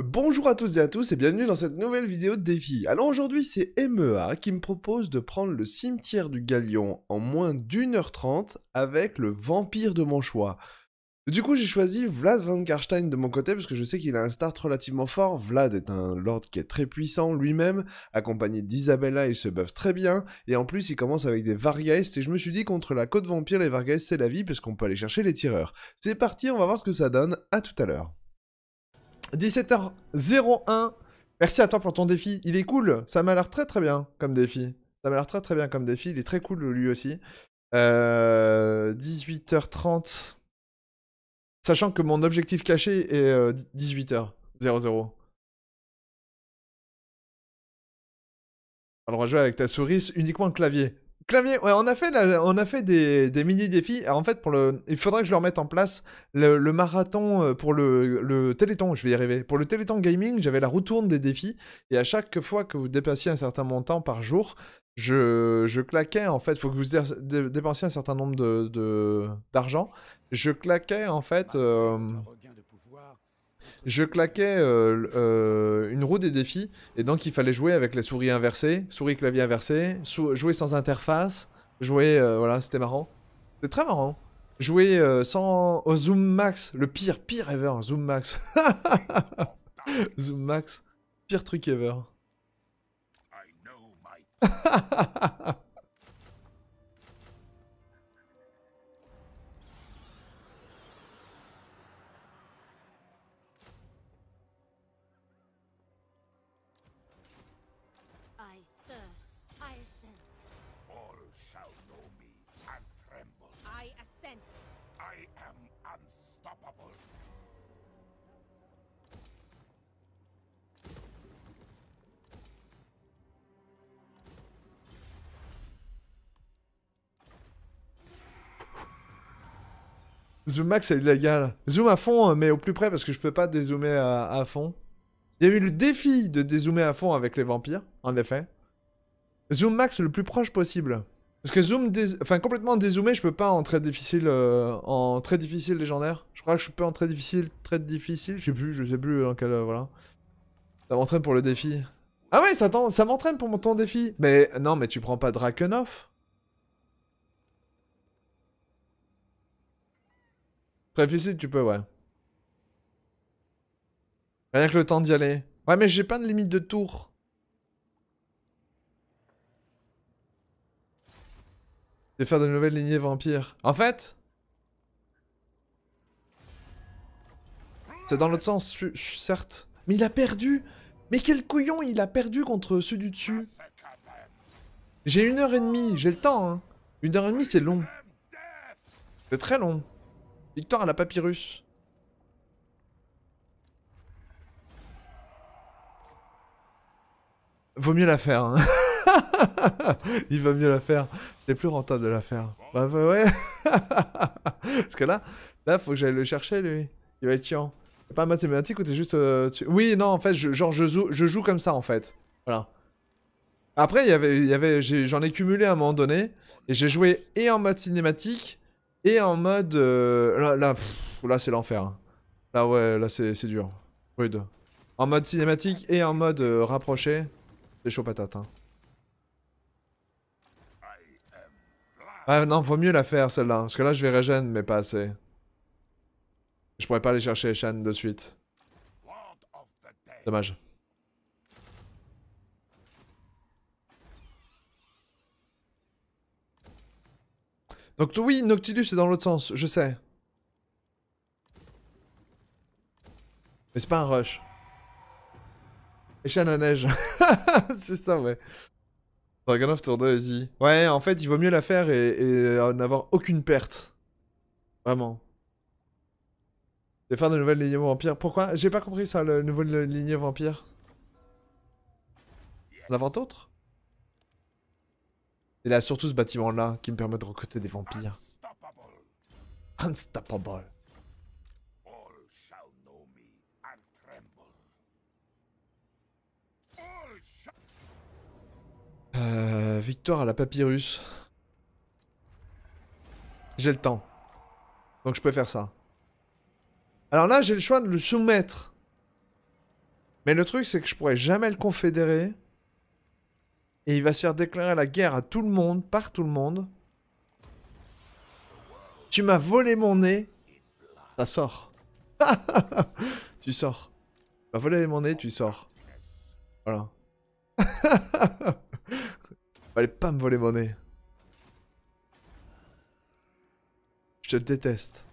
Bonjour à toutes et à tous et bienvenue dans cette nouvelle vidéo de défi. Alors aujourd'hui c'est MEA qui me propose de prendre le cimetière du Galion en moins d'une heure trente avec le vampire de mon choix. Du coup j'ai choisi Vlad Van Karstein de mon côté parce que je sais qu'il a un start relativement fort. Vlad est un lord qui est très puissant lui-même, accompagné d'Isabella il se buff très bien et en plus il commence avec des Vargeist et je me suis dit contre la côte vampire les Vargeist c'est la vie parce qu'on peut aller chercher les tireurs. C'est parti on va voir ce que ça donne, à tout à l'heure. 17h01. Merci à toi pour ton défi. Il est cool. Ça m'a l'air très très bien comme défi. Ça m'a l'air très très bien comme défi. Il est très cool lui aussi. 18h30. Euh, Sachant que mon objectif caché est 18h00. Alors, on va jouer avec ta souris uniquement clavier. Clavier, on a fait, on a fait des, mini-défis. En fait, il faudrait que je leur mette en place le, marathon euh, pour le, Téléthon, je vais y arriver. Pour le Téléthon Gaming, j'avais la retourne des défis, et à chaque fois que vous dépassiez un certain montant par jour, je, claquais, en fait, il faut que vous dépensiez un certain nombre d'argent, de, je claquais, en fait... Bah, euh, je claquais euh, euh, une roue des défis, et donc il fallait jouer avec les souris inversée, souris clavier inversé, jouer sans interface, jouer, euh, voilà, c'était marrant. c'est très marrant. Jouer sans au zoom max, le pire, pire ever, zoom max. zoom max, pire truc ever. Zoom max, est illégal. Zoom à fond, hein, mais au plus près, parce que je peux pas dézoomer à, à fond. Il y a eu le défi de dézoomer à fond avec les vampires, en effet. Zoom max le plus proche possible. Parce que zoom, enfin complètement dézoomé, je peux pas en très difficile, euh, en très difficile légendaire. Je crois que je peux en très difficile, très difficile. Je sais plus, je sais plus dans hein, quel, euh, voilà. Ça m'entraîne pour le défi. Ah ouais, ça, ça m'entraîne pour mon temps défi. Mais non, mais tu prends pas drakenoff. Réfléchis, tu peux, ouais. Rien que le temps d'y aller. Ouais, mais j'ai pas de limite de tour. vais faire de nouvelles lignées vampires. En fait... C'est dans l'autre sens, certes. Mais il a perdu Mais quel couillon Il a perdu contre ceux du dessus. J'ai une heure et demie, j'ai le temps. Hein. Une heure et demie, c'est long. C'est très long. Victoire à la papyrus. Vaut mieux la faire. Hein. Il vaut mieux la faire. C'est plus rentable de la faire. Bah, bah ouais. Parce que là, là, faut que j'aille le chercher, lui. Il va être chiant. C'est pas mathématique ou t'es juste... Euh, oui, non, en fait, genre, je joue, comme ça, en fait. Voilà. Après, y y avait, j'en ai, ai, cumulé à un moment donné, et j'ai joué et en mode cinématique, et en mode... Euh, là, là, c'est l'enfer. Hein. Là, ouais, là, c'est dur. Rude. En mode cinématique et en mode euh, rapproché, c'est chaud patate. Hein. Ah non, vaut mieux la faire celle-là. Parce que là, je vais régène, mais pas assez. Je pourrais pas aller chercher Shan de suite. Dommage. Donc oui, Noctilus est dans l'autre sens, je sais. Mais c'est pas un rush. Échelle à neige. c'est ça, ouais. Dragon of Tour 2, vas Ouais, en fait, il vaut mieux la faire et, euh, n'avoir aucune perte. Vraiment. Et faire de nouvelles lignées vampires. Pourquoi J'ai pas compris ça, le nouveau lignée vampire. En avant autre et là, surtout ce bâtiment-là qui me permet de recruter des vampires. Unstoppable. Euh, victoire à la papyrus. J'ai le temps. Donc je peux faire ça. Alors là, j'ai le choix de le soumettre. Mais le truc, c'est que je pourrais jamais le confédérer. Et il va se faire déclarer la guerre à tout le monde, par tout le monde. Tu m'as volé mon nez. Ça sort. tu sors. Tu m'as volé mon nez, tu sors. Voilà. Fallait pas me voler mon nez. Je te déteste.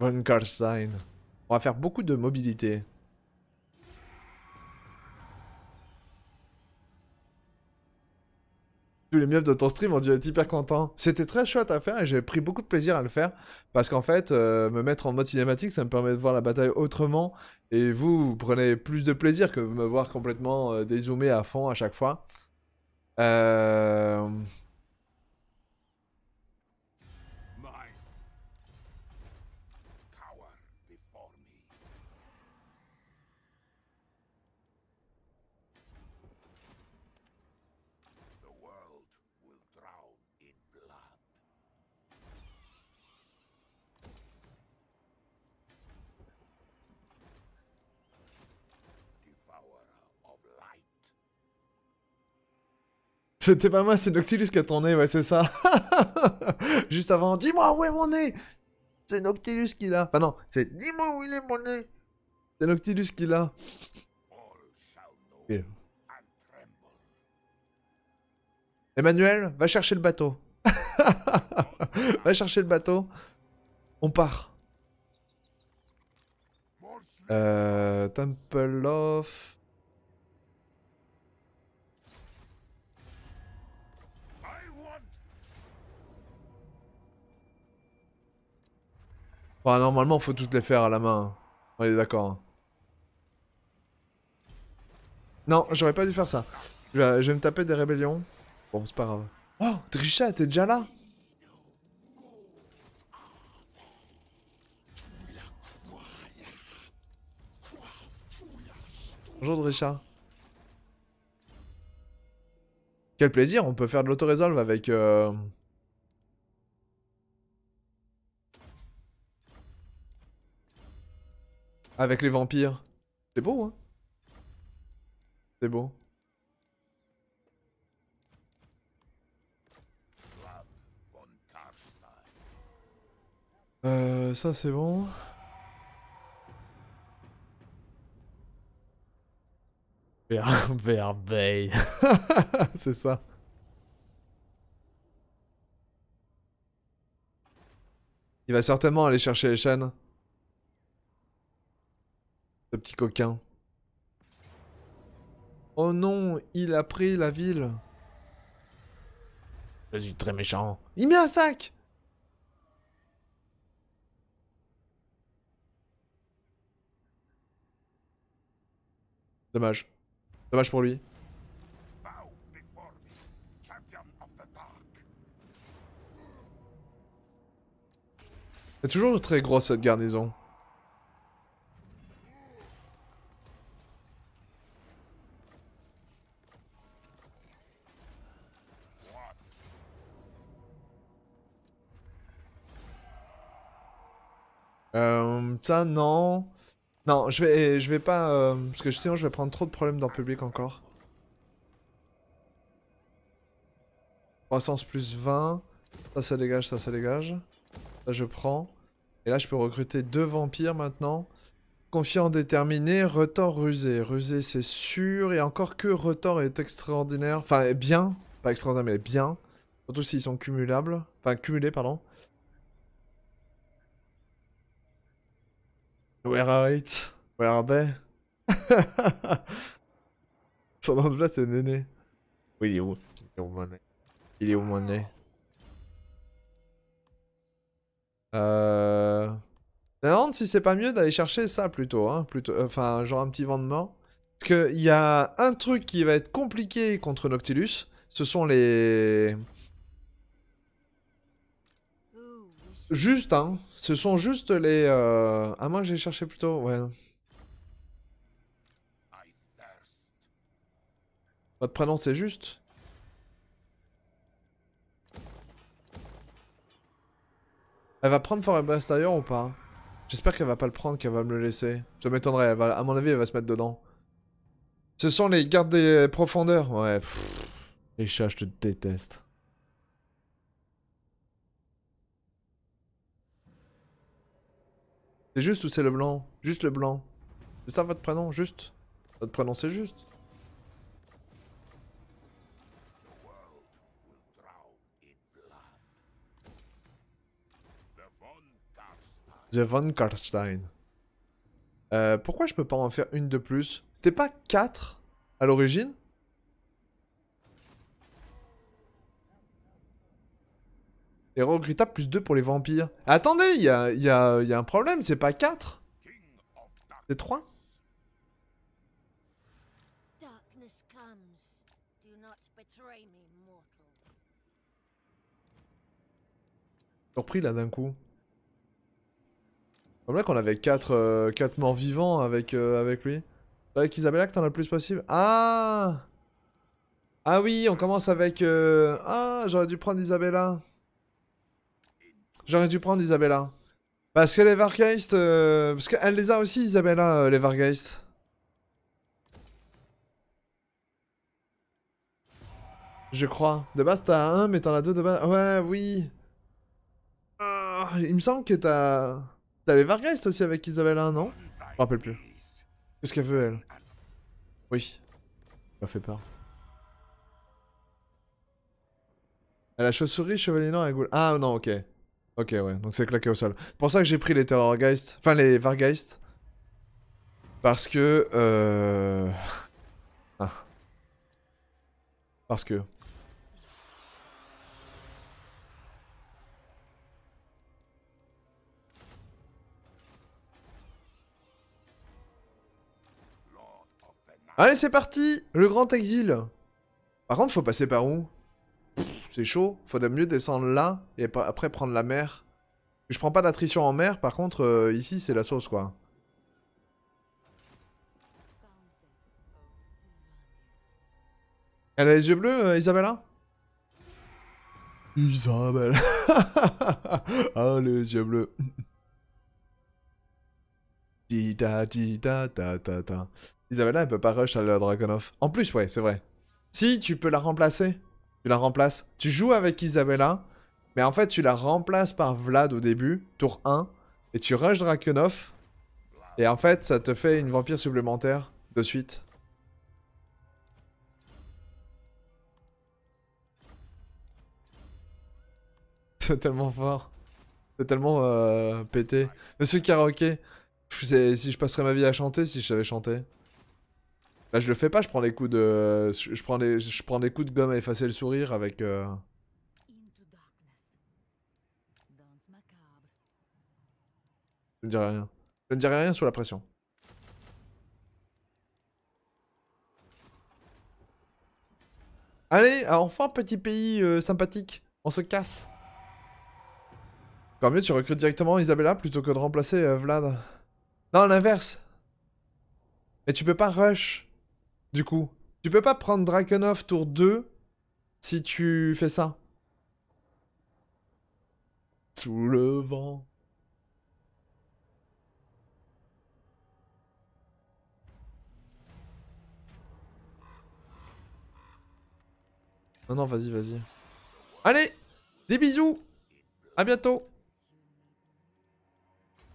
Von Karstein. On va faire beaucoup de mobilité. Tous les mieux de ton stream ont dû être hyper contents. C'était très chouette à faire et j'ai pris beaucoup de plaisir à le faire. Parce qu'en fait, euh, me mettre en mode cinématique, ça me permet de voir la bataille autrement. Et vous, vous prenez plus de plaisir que me voir complètement euh, dézoomé à fond à chaque fois. Euh... C'était pas moi, c'est Noctilus qui a nez, ouais, c'est ça. Juste avant, dis-moi où est mon nez C'est Noctilus qui l'a. Enfin, non, c'est dis-moi où il est mon nez C'est Noctilus qui l'a. Emmanuel, va chercher le bateau. va chercher le bateau. On part. Euh, Temple of... normalement, faut toutes les faire à la main. Hein. On est d'accord. Hein. Non, j'aurais pas dû faire ça. Je vais, me taper des rébellions. Bon, c'est pas grave. Oh, Trisha, t'es déjà là Bonjour Drisha. Quel plaisir, on peut faire de l'autorésolve avec... Euh, Avec les vampires. C'est bon hein C'est bon. Euh, ça c'est bon. c'est ça. Il va certainement aller chercher les chaînes petit coquin. Oh non, il a pris la ville. très méchant. Il met un sac Dommage. Dommage pour lui. C'est toujours très grosse, cette garnison. Euh, ça, non. Non, je vais, je vais pas... Euh, parce que sinon, je vais prendre trop de problèmes dans le public encore. Croissance plus 20. Ça, ça dégage, ça, ça dégage. Ça, je prends. Et là, je peux recruter deux vampires maintenant. Confiant, déterminé, retort, rusé. Rusé, c'est sûr. Et encore que retors est extraordinaire. Enfin, bien. Pas extraordinaire, mais bien. Surtout s'ils sont cumulables. Enfin, cumulés, pardon. Where are it? Where are they? Son nom de là, c'est Néné. Oui, il est où? Il est où mon nez? Il est Euh... Je me si c'est pas mieux d'aller chercher ça plutôt, hein, plutôt, euh, enfin genre un petit vendement. Parce qu'il y a un truc qui va être compliqué contre Noctilus, ce sont les... Juste, hein. Ce sont juste les... Euh, à moins que j'ai cherché plutôt. ouais. Votre prénom, c'est juste Elle va prendre Forêt ailleurs ou pas J'espère qu'elle va pas le prendre, qu'elle va me le laisser. Je m'étonnerais, à mon avis, elle va se mettre dedans. Ce sont les gardes des profondeurs. Ouais, les chats, je te déteste. C'est juste ou c'est le blanc Juste le blanc. C'est ça votre prénom, juste Votre prénom c'est juste. The Von Karstein. Euh, pourquoi je peux pas en faire une de plus C'était pas 4 à l'origine Erreur regrettable, plus 2 pour les vampires. Attendez, il y a, un problème, c'est pas 4 C'est 3 Surpris là d'un coup. Comme là qu'on avait 4, euh, morts vivants avec, euh, avec lui. Avec Isabella que t'en as le plus possible. Ah Ah oui, on commence avec... Euh, ah, j'aurais dû prendre Isabella. J'aurais dû prendre Isabella. Parce que les Vargeist... Euh, parce qu'elle les a aussi, Isabella, euh, les Vargeist. Je crois. De base, t'as un, mais t'en as deux de base. Ouais, oui. Ah, il me semble que t'as... T'as les Vargeist aussi avec Isabella, non Je me rappelle plus. Qu'est-ce qu'elle veut, elle Oui. Ça fait peur. Elle a chauve-souris, chevalier noir et goule. Ah non, ok. Ok, ouais, donc c'est claqué au sol. C'est pour ça que j'ai pris les Terrorgeist, enfin les Vargeist. Parce que... Euh, ah. Parce que... Allez, c'est parti Le grand exil Par contre, faut passer par où c'est chaud. Faudrait mieux descendre là et après prendre la mer. Je prends pas d'attrition en mer, par contre, euh, ici, c'est la sauce, quoi. Elle a les yeux bleus, euh, Isabella Isabelle Ah, les yeux bleus di Isabella, elle peut pas rush à la Dragonov. En plus, ouais, c'est vrai. Si, tu peux la remplacer tu la remplaces. Tu joues avec Isabella, mais en fait, tu la remplaces par Vlad au début, tour 1, et tu rush Drakenov. Et en fait, ça te fait une vampire supplémentaire de suite. C'est tellement fort. C'est tellement euh, pété. Monsieur Karaoke, si je passerais ma vie à chanter si je savais chanter. Là, bah, je le fais pas, je prends des coups de. Je prends je prends des coups de gomme à effacer le sourire avec. Euh, je ne dirai rien. Je ne dirai rien sous la pression. Allez, ah, enfin petit pays euh, sympathique, on se casse. Quand mieux, tu recrutes directement Isabella plutôt que de remplacer euh, Vlad. Non, l'inverse. Mais tu peux pas rush. Du coup, tu peux pas prendre Drakenov tour 2 si tu fais ça. Sous le vent. Non, non, vas-y, vas-y. Allez Des bisous À bientôt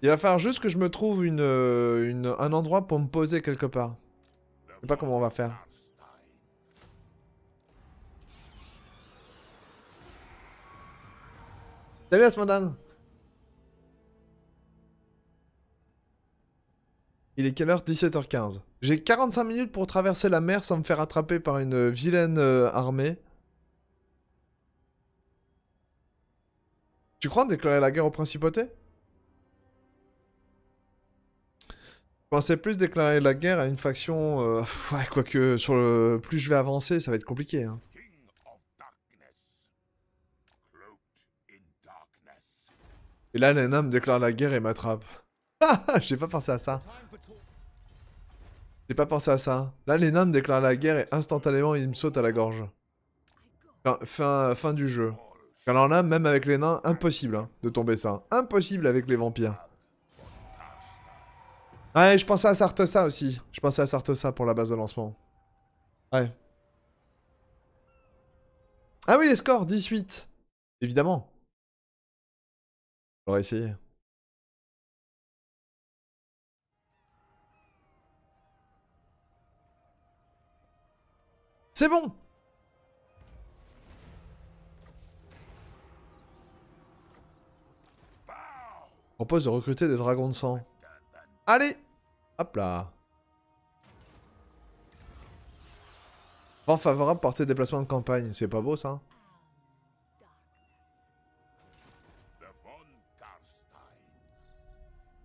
Il va falloir juste que je me trouve une, euh, un endroit pour me poser quelque part. Je sais pas comment on va faire. Salut Asmodan Il est quelle heure 17h15. J'ai 45 minutes pour traverser la mer sans me faire attraper par une vilaine euh, armée. Tu crois en déclarer la guerre aux principautés pensais plus déclarer la guerre à une faction. Euh, ouais, quoique, sur le plus je vais avancer, ça va être compliqué. Hein. Et là, nains me déclarent la guerre et m'attrape. Ah, ah, j'ai pas pensé à ça. J'ai pas pensé à ça. Là, nains me déclarent la guerre et instantanément, il me saute à la gorge. Fin, fin, du jeu. Alors là, même avec les nains, impossible hein, de tomber ça. Impossible avec les vampires. Ouais, je pensais à Sartosa aussi. Je pensais à Sartosa pour la base de lancement. Ouais. Ah oui, les scores, 18. Évidemment. J'aurais essayer. C'est bon Propose de recruter des dragons de sang. Allez Hop là Vent favorable, portée déplacement de campagne. C'est pas beau ça hein.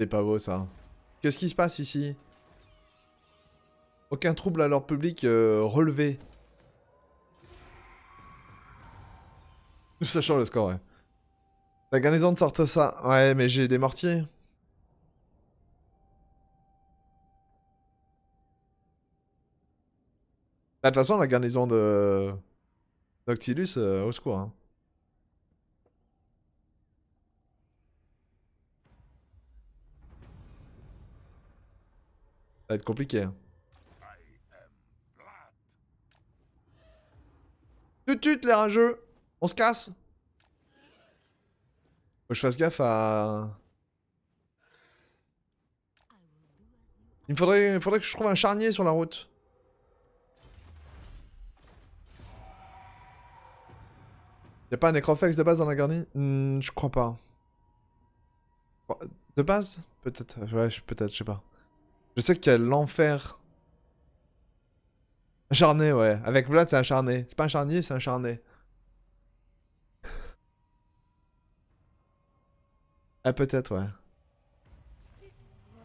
C'est pas beau ça. Qu'est-ce qui se passe ici Aucun trouble à l'ordre public euh, relevé. Nous sachons le score, ouais. La garnison de sorte ça. Ouais, mais j'ai des mortiers. Bah, de toute façon, la garnison de Noctilus, euh, au secours. Hein. Ça va être compliqué. Hein. Tut tut les rageux On se casse Faut que je fasse gaffe à... Il faudrait, il faudrait que je trouve un charnier sur la route. Y'a pas un Necroflex de base dans la garnie hmm, Je crois pas. De base Peut-être, peut-être, je sais pas. Je sais qu'il y a l'enfer. Acharné, ouais. Avec Vlad, c'est un charné. C'est pas un charnier, c'est un charné. ah, peut-être, ouais.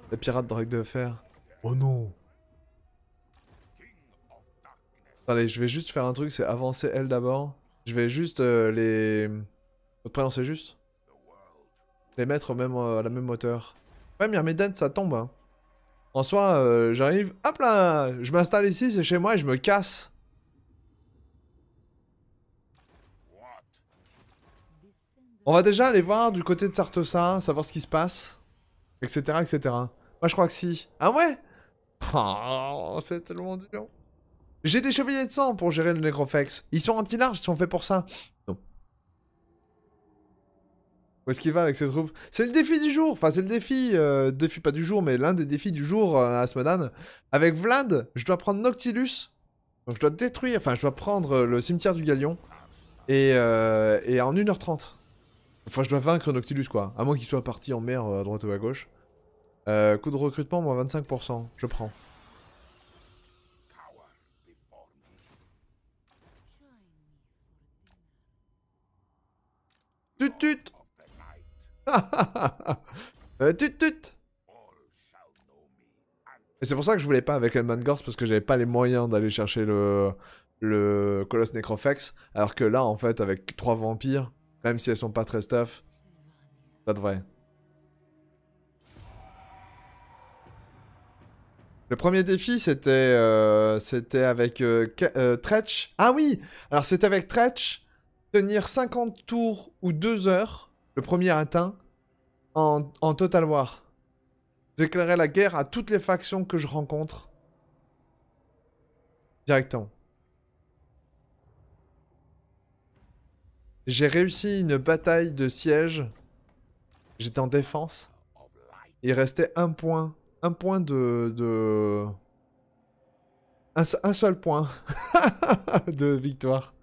Les pirates drogue de fer. Oh non Allez, je vais juste faire un truc, c'est avancer elle d'abord. Je vais juste euh, les... Votre prénom c'est juste Les mettre même, euh, à la même hauteur. Ouais, Myrmidon, ça tombe. Hein. En soi, euh, j'arrive... Hop là Je m'installe ici, c'est chez moi et je me casse. On va déjà aller voir du côté de Sartosa, savoir ce qui se passe, etc., etc. Moi, je crois que si. Ah ouais oh, C'est tellement dur. J'ai des chevaliers de sang pour gérer le Necrofex. Ils sont anti-larges, ils sont faits pour ça. Où est-ce qu'il va avec ses troupes C'est le défi du jour. Enfin, c'est le défi. Euh, défi pas du jour, mais l'un des défis du jour euh, à Asmodan. Avec Vlad, je dois prendre Noctilus. Donc je dois détruire. Enfin, je dois prendre euh, le cimetière du Galion. Et, et en 1h30. Enfin, je dois vaincre Noctilus, quoi. À moins qu'il soit parti en mer à droite ou à gauche. Coup de recrutement, moins 25%. Je prends. Tut tut euh, Tut tut Et c'est pour ça que je voulais pas avec Elman Gorse, parce que j'avais pas les moyens d'aller chercher le, le Colosse Necrofex alors que là, en fait, avec trois vampires, même si elles sont pas très stuff, ça devrait. Le premier défi, c'était euh, c'était avec euh, Tretch. Ah oui Alors c'était avec Tretch tenir 50 tours ou 2 heures, le premier atteint, en, Total War. Déclarer la guerre à toutes les factions que je rencontre. Directement. J'ai réussi une bataille de siège. J'étais en défense. Il restait un point. Un point de... de... un seul point de victoire.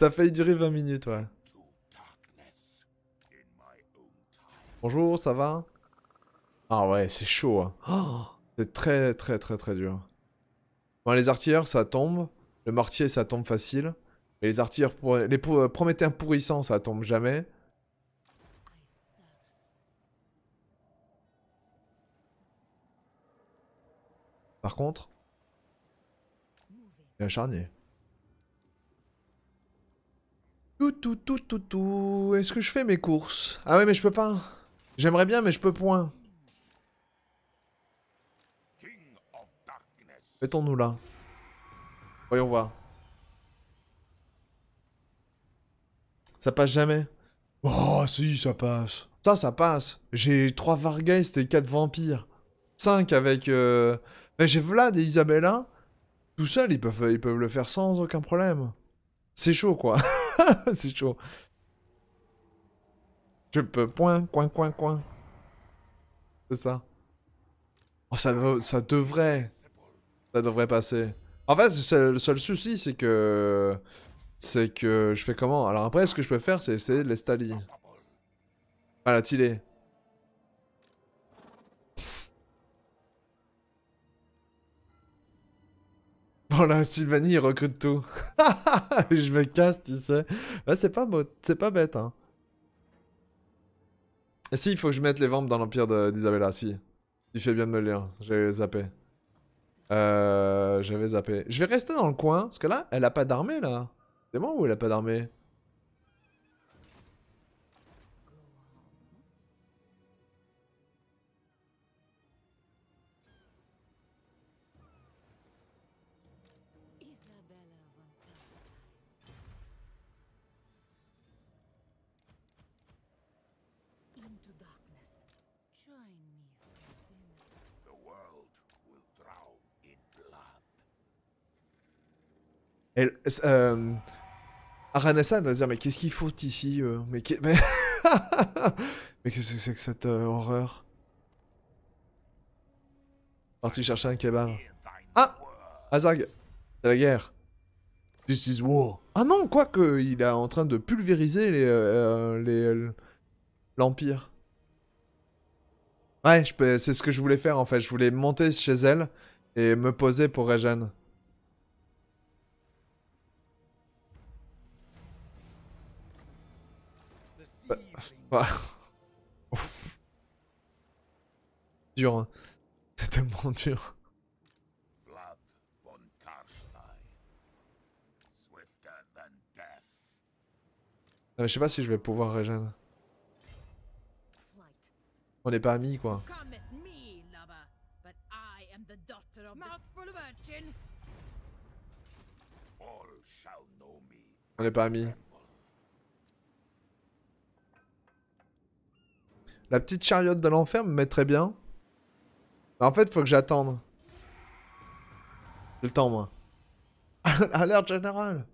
Ça failli durer 20 minutes, ouais. Bonjour, ça va Ah ouais, c'est chaud. Hein. Oh! c'est très très très très dur. Bon, les artilleurs, ça tombe. Le mortier, ça tombe facile. Et les artilleurs, pour... les pour... Euh, prométhéens pourrissants, ça tombe jamais. Par contre, il un charnier. Tout, tout, tout, tout, tout. Est-ce que je fais mes courses Ah ouais, mais je peux pas. J'aimerais bien, mais je peux point. Mettons-nous là. Voyons voir. Ça passe jamais. Ah si, ça passe. Ça, ça passe. J'ai 3 vargas et 4 vampires. 5 avec... Euh, mais j'ai Vlad et Isabella. Tout seul, ils peuvent, ils peuvent le faire sans aucun problème. C'est chaud, quoi. c'est chaud. Je peux point, coin, coin, coin. C'est ça. Oh, ça, ça devrait. Ça devrait passer. En fait, le seul souci, c'est que... C'est que je fais comment Alors après, ce que je peux faire, c'est essayer de les la tilé. Bon, là, Sylvanie, il recrute tout. je me casse, tu sais. Là, c'est pas, c'est pas bête, hein. si, il faut que je mette les vampes dans l'Empire d'Isabella, si. Il fais bien de me lire, j'avais zappé. Euh, j'avais zappé. Je vais rester dans le coin, parce que là, elle a pas d'armée, là. C'est moi ou elle a pas d'armée Elle, euh, va dire Mais qu'est-ce qu'il faut ici euh, Mais qu'est-ce que c'est que cette euh, horreur Parti chercher un kebab. Ah Azag C'est la guerre. This is war. Ah non, quoi que il est en train de pulvériser les euh, l'empire. ouais, c'est ce que je voulais faire en fait. Je voulais monter chez elle et me poser pour Rajan. dur. Hein. C'est tellement dur. Ah, je sais pas si je vais pouvoir régén. On n'est pas amis quoi. On n'est pas amis. La petite chariote de l'enfer me très bien. en fait, il faut que j'attende. J'ai le temps, moi. Alerte générale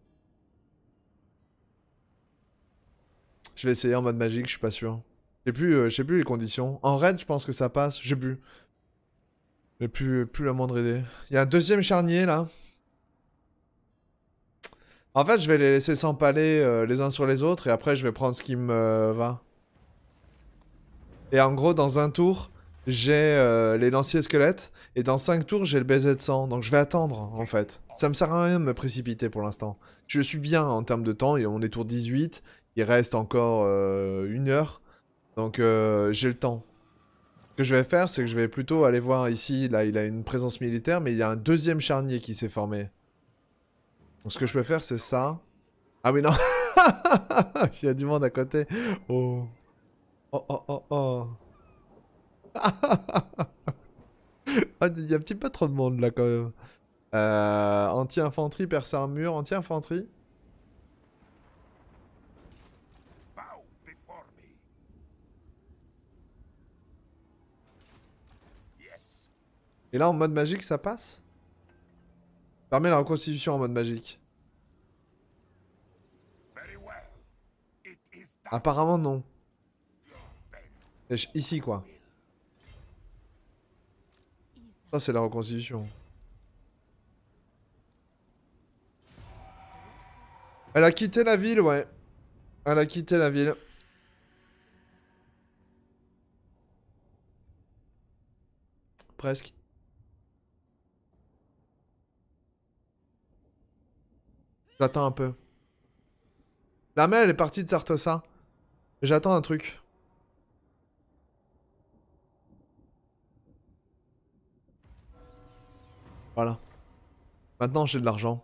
Je vais essayer en mode magique, je suis pas sûr. J'ai plus, sais euh, plus les conditions. En raid, je pense que ça passe. J'ai plus. J'ai plus, plus la moindre idée. Il y a un deuxième charnier, là. En fait, je vais les laisser s'empaler euh, les uns sur les autres et après, je vais prendre ce qui me va. Et en gros, dans un tour, j'ai euh, les lanciers squelettes. Et dans cinq tours, j'ai le baiser de sang. Donc je vais attendre, en fait. Ça me sert à rien de me précipiter pour l'instant. Je suis bien en termes de temps. on est tour 18. Il reste encore euh, une heure. Donc euh, j'ai le temps. Ce que je vais faire, c'est que je vais plutôt aller voir ici. Là, il a une présence militaire. Mais il y a un deuxième charnier qui s'est formé. Donc ce que je peux faire, c'est ça. Ah mais non Il y a du monde à côté. Oh Oh oh oh oh. Ah, il y a un petit peu trop de monde là quand même. Euh, anti-infanterie perce armure. Anti-infanterie. Et là en mode magique ça passe Permet la reconstitution en mode magique. Apparemment non. Ici, quoi. Ça, c'est la reconstitution. Elle a quitté la ville, ouais. Elle a quitté la ville. Presque. J'attends un peu. La main, elle est partie de Sartosa. J'attends un truc. Voilà. Maintenant, j'ai de l'argent.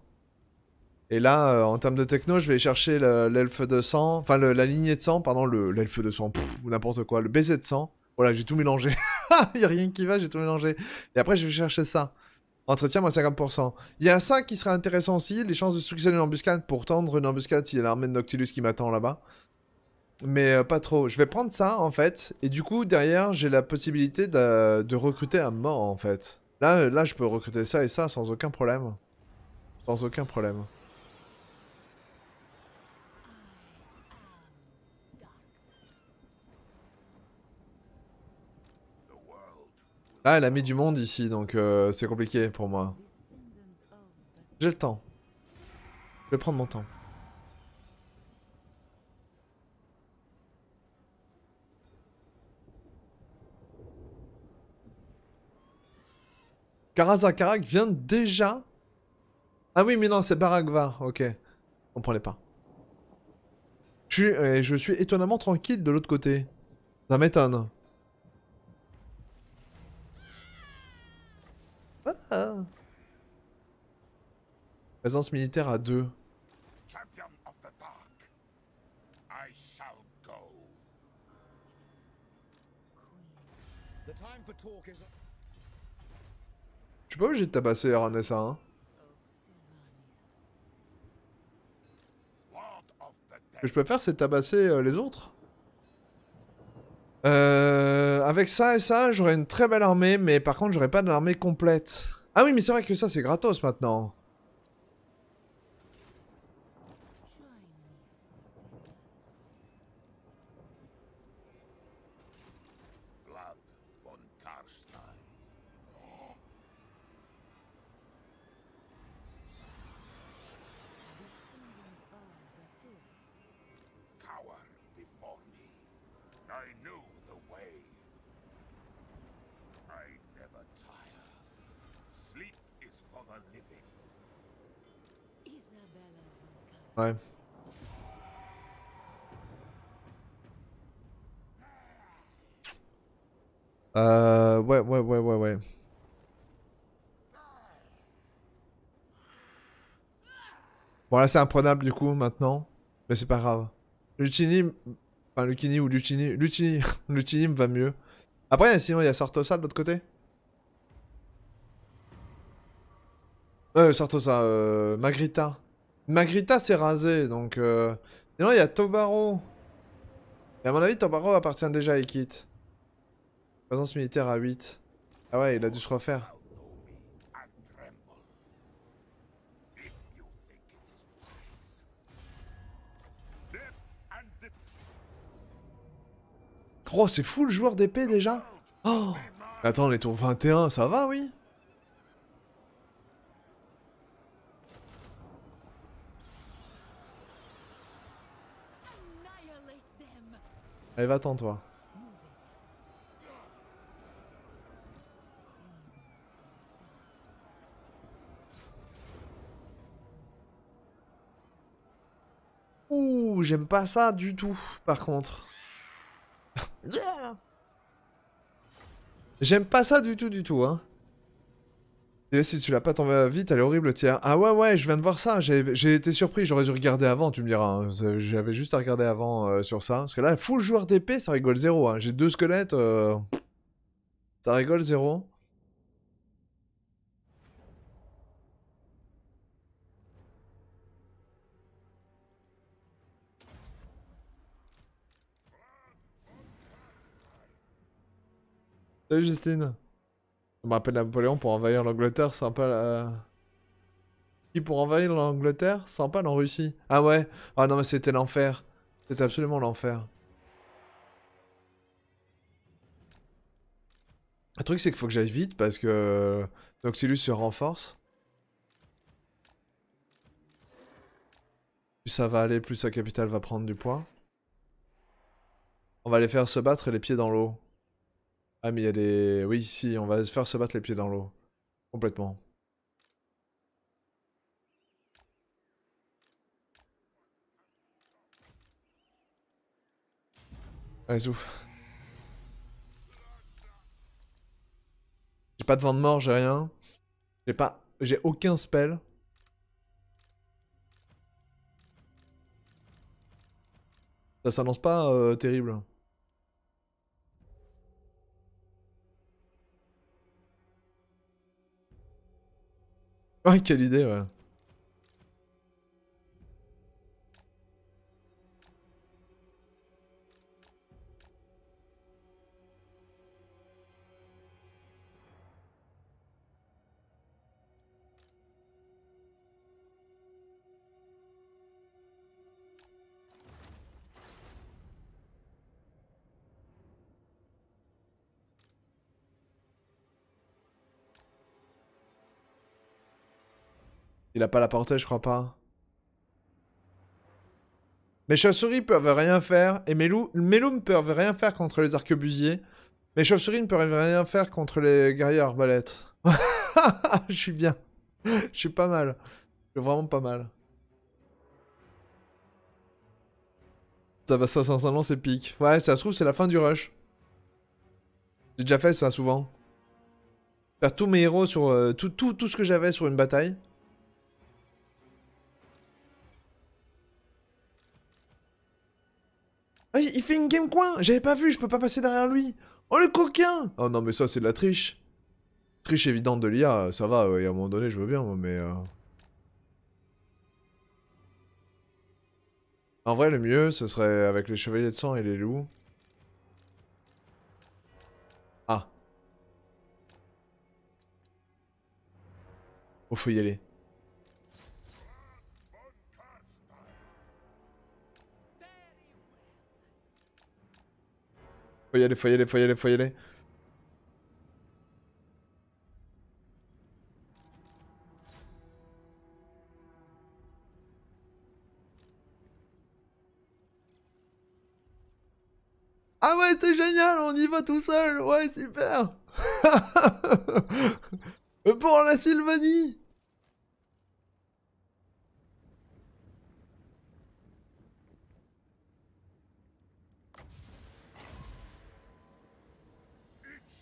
Et là, euh, en termes de techno, je vais chercher l'elfe de sang, enfin la lignée de sang, pardon, l'elfe de sang, n'importe quoi, le baiser de oh sang. Voilà, j'ai tout mélangé. Il n'y a rien qui va, j'ai tout mélangé. Et après, je vais chercher ça. Entretien, moi, 50%. Il y a ça qui serait intéressant aussi, les chances de succès d'une embuscade. Pour tendre une embuscade, s'il y a l'armée de Noctilus qui m'attend là-bas. Mais euh, pas trop. Je vais prendre ça, en fait. Et du coup, derrière, j'ai la possibilité de recruter un mort, en fait. Là, je peux recruter ça et ça sans aucun problème. Sans aucun problème. Là, elle a mis du monde ici, donc euh, c'est compliqué pour moi. J'ai le temps. Je vais prendre mon temps. Karazakarak vient déjà... Ah oui, mais non, c'est Baragvar. Ok. On prenait pas. Je suis, euh, je suis étonnamment tranquille de l'autre côté. Ça m'étonne. Ah. Présence militaire à deux. talk is... Je suis pas obligé de tabasser Aranessa, hein. Ce que je peux faire, c'est tabasser euh, les autres. Euh, avec ça et ça, j'aurais une très belle armée, mais par contre, j'aurais pas d'armée complète. Ah oui, mais c'est vrai que ça, c'est gratos maintenant. là, c'est imprenable du coup maintenant. Mais c'est pas grave. Lutini, Enfin, Lucini ou Lutini, Lutini, Lutini va mieux. Après, sinon, il y a Sartosa de l'autre côté. Euh, Sartosa. Euh, Magrita. Magrita s'est rasé, donc. Euh... il y a Tobaro. Et à mon avis, Tobaro appartient déjà à Ikit. Présence militaire à 8. Ah ouais, il a dû se refaire. Oh, c'est fou le joueur d'épée déjà Oh Attends, on est et 21, ça va, oui Allez, va-t'en, toi. Ouh, j'aime pas ça du tout, par contre. J'aime pas ça du tout, du tout, hein. si tu l'as pas, tombé vite, elle est horrible, tiens. Ah ouais, ouais, je viens de voir ça, j'ai été surpris, j'aurais dû regarder avant, tu me diras. Hein. J'avais juste à regarder avant euh, sur ça. Parce que là, full joueur d'épée, ça rigole zéro. Hein. J'ai deux squelettes, euh, ça rigole zéro. Salut Justine. On me rappelle Napoléon pour envahir l'Angleterre, sympa la... Euh. Qui pour envahir l'Angleterre Sympa en Russie. Ah ouais Ah non mais c'était l'enfer. C'était absolument l'enfer. Le truc c'est qu'il faut que j'aille vite parce que... Noxilus euh, se renforce. Plus ça va aller, plus sa capitale va prendre du poids. On va les faire se battre et les pieds dans l'eau. Ah, mais il y a des. Oui, si, on va se faire se battre les pieds dans l'eau. Complètement. Allez, ouf. J'ai pas de vent de mort, j'ai rien. J'ai pas. J'ai aucun spell. Ça s'annonce pas euh, terrible. Ouais, ah, quelle idée, ouais. Il a pas la portée, je crois pas. Mes chauves-souris peuvent rien faire, et mes loups, ne peuvent rien faire contre les arquebusiers. Mes chauves-souris ne peuvent rien faire contre les guerriers arbalètes. je suis bien. Je suis pas mal. Je suis vraiment pas mal. Ça va, ça, sincèrement, c'est pique. Ouais, ça se trouve, c'est la fin du rush. J'ai déjà fait ça souvent. Faire tous mes héros sur... Euh, tout, tout ce que j'avais sur une bataille. Ah, il fait une game coin J'avais pas vu, je peux pas passer derrière lui Oh le coquin Oh non mais ça c'est de la triche Triche évidente de l'IA, ça va, et à un moment donné je veux bien, mais... Euh. En vrai le mieux, ce serait avec les chevaliers de sang et les loups. Ah. Oh faut y aller. Faut y aller, faut y aller, faut y aller, faut y aller. Ah ouais, c'est génial, on y va tout seul, ouais, super euh, Pour la Sylvanie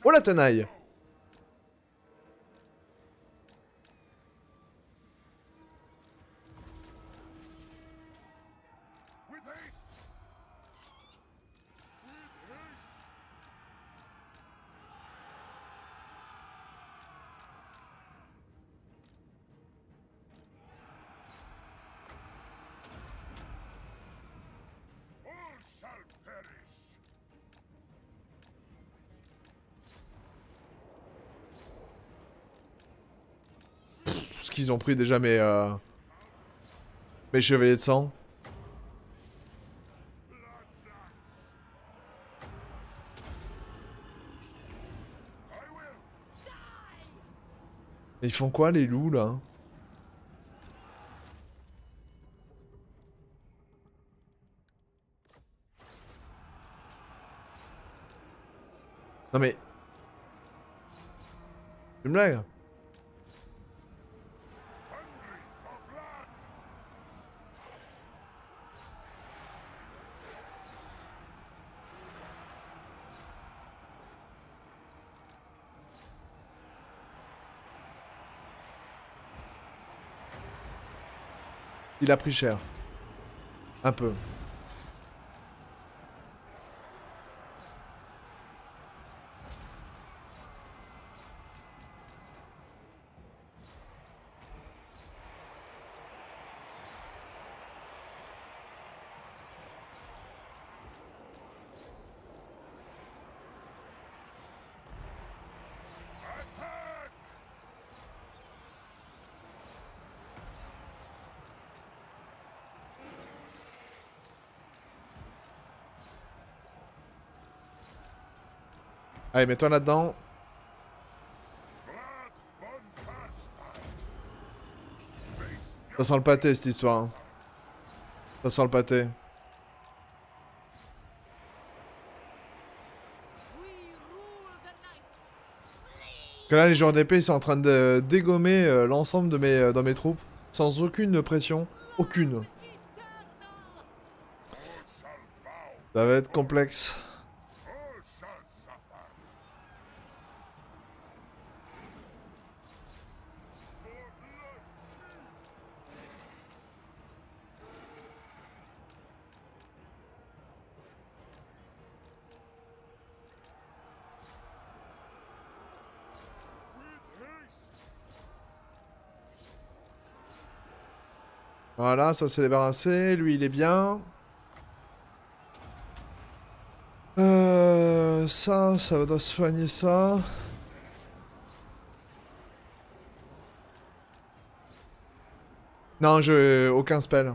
Oh la tenaille Ils ont pris déjà euh, mes... chevaliers de sang. Ils font quoi les loups là Non mais... je une blague il a pris cher. Un peu. Allez, mets-toi là-dedans. Ça sent le pâté, cette histoire. Hein. Ça sent le pâté. Que là, les joueurs d'épée, sont en train de dégommer euh, l'ensemble de mes, euh, dans mes troupes. Sans aucune pression. Aucune. Ça va être complexe. Voilà, ça s'est débarrassé. Lui, il est bien. Euh, ça, ça doit soigner ça. Non, je aucun spell.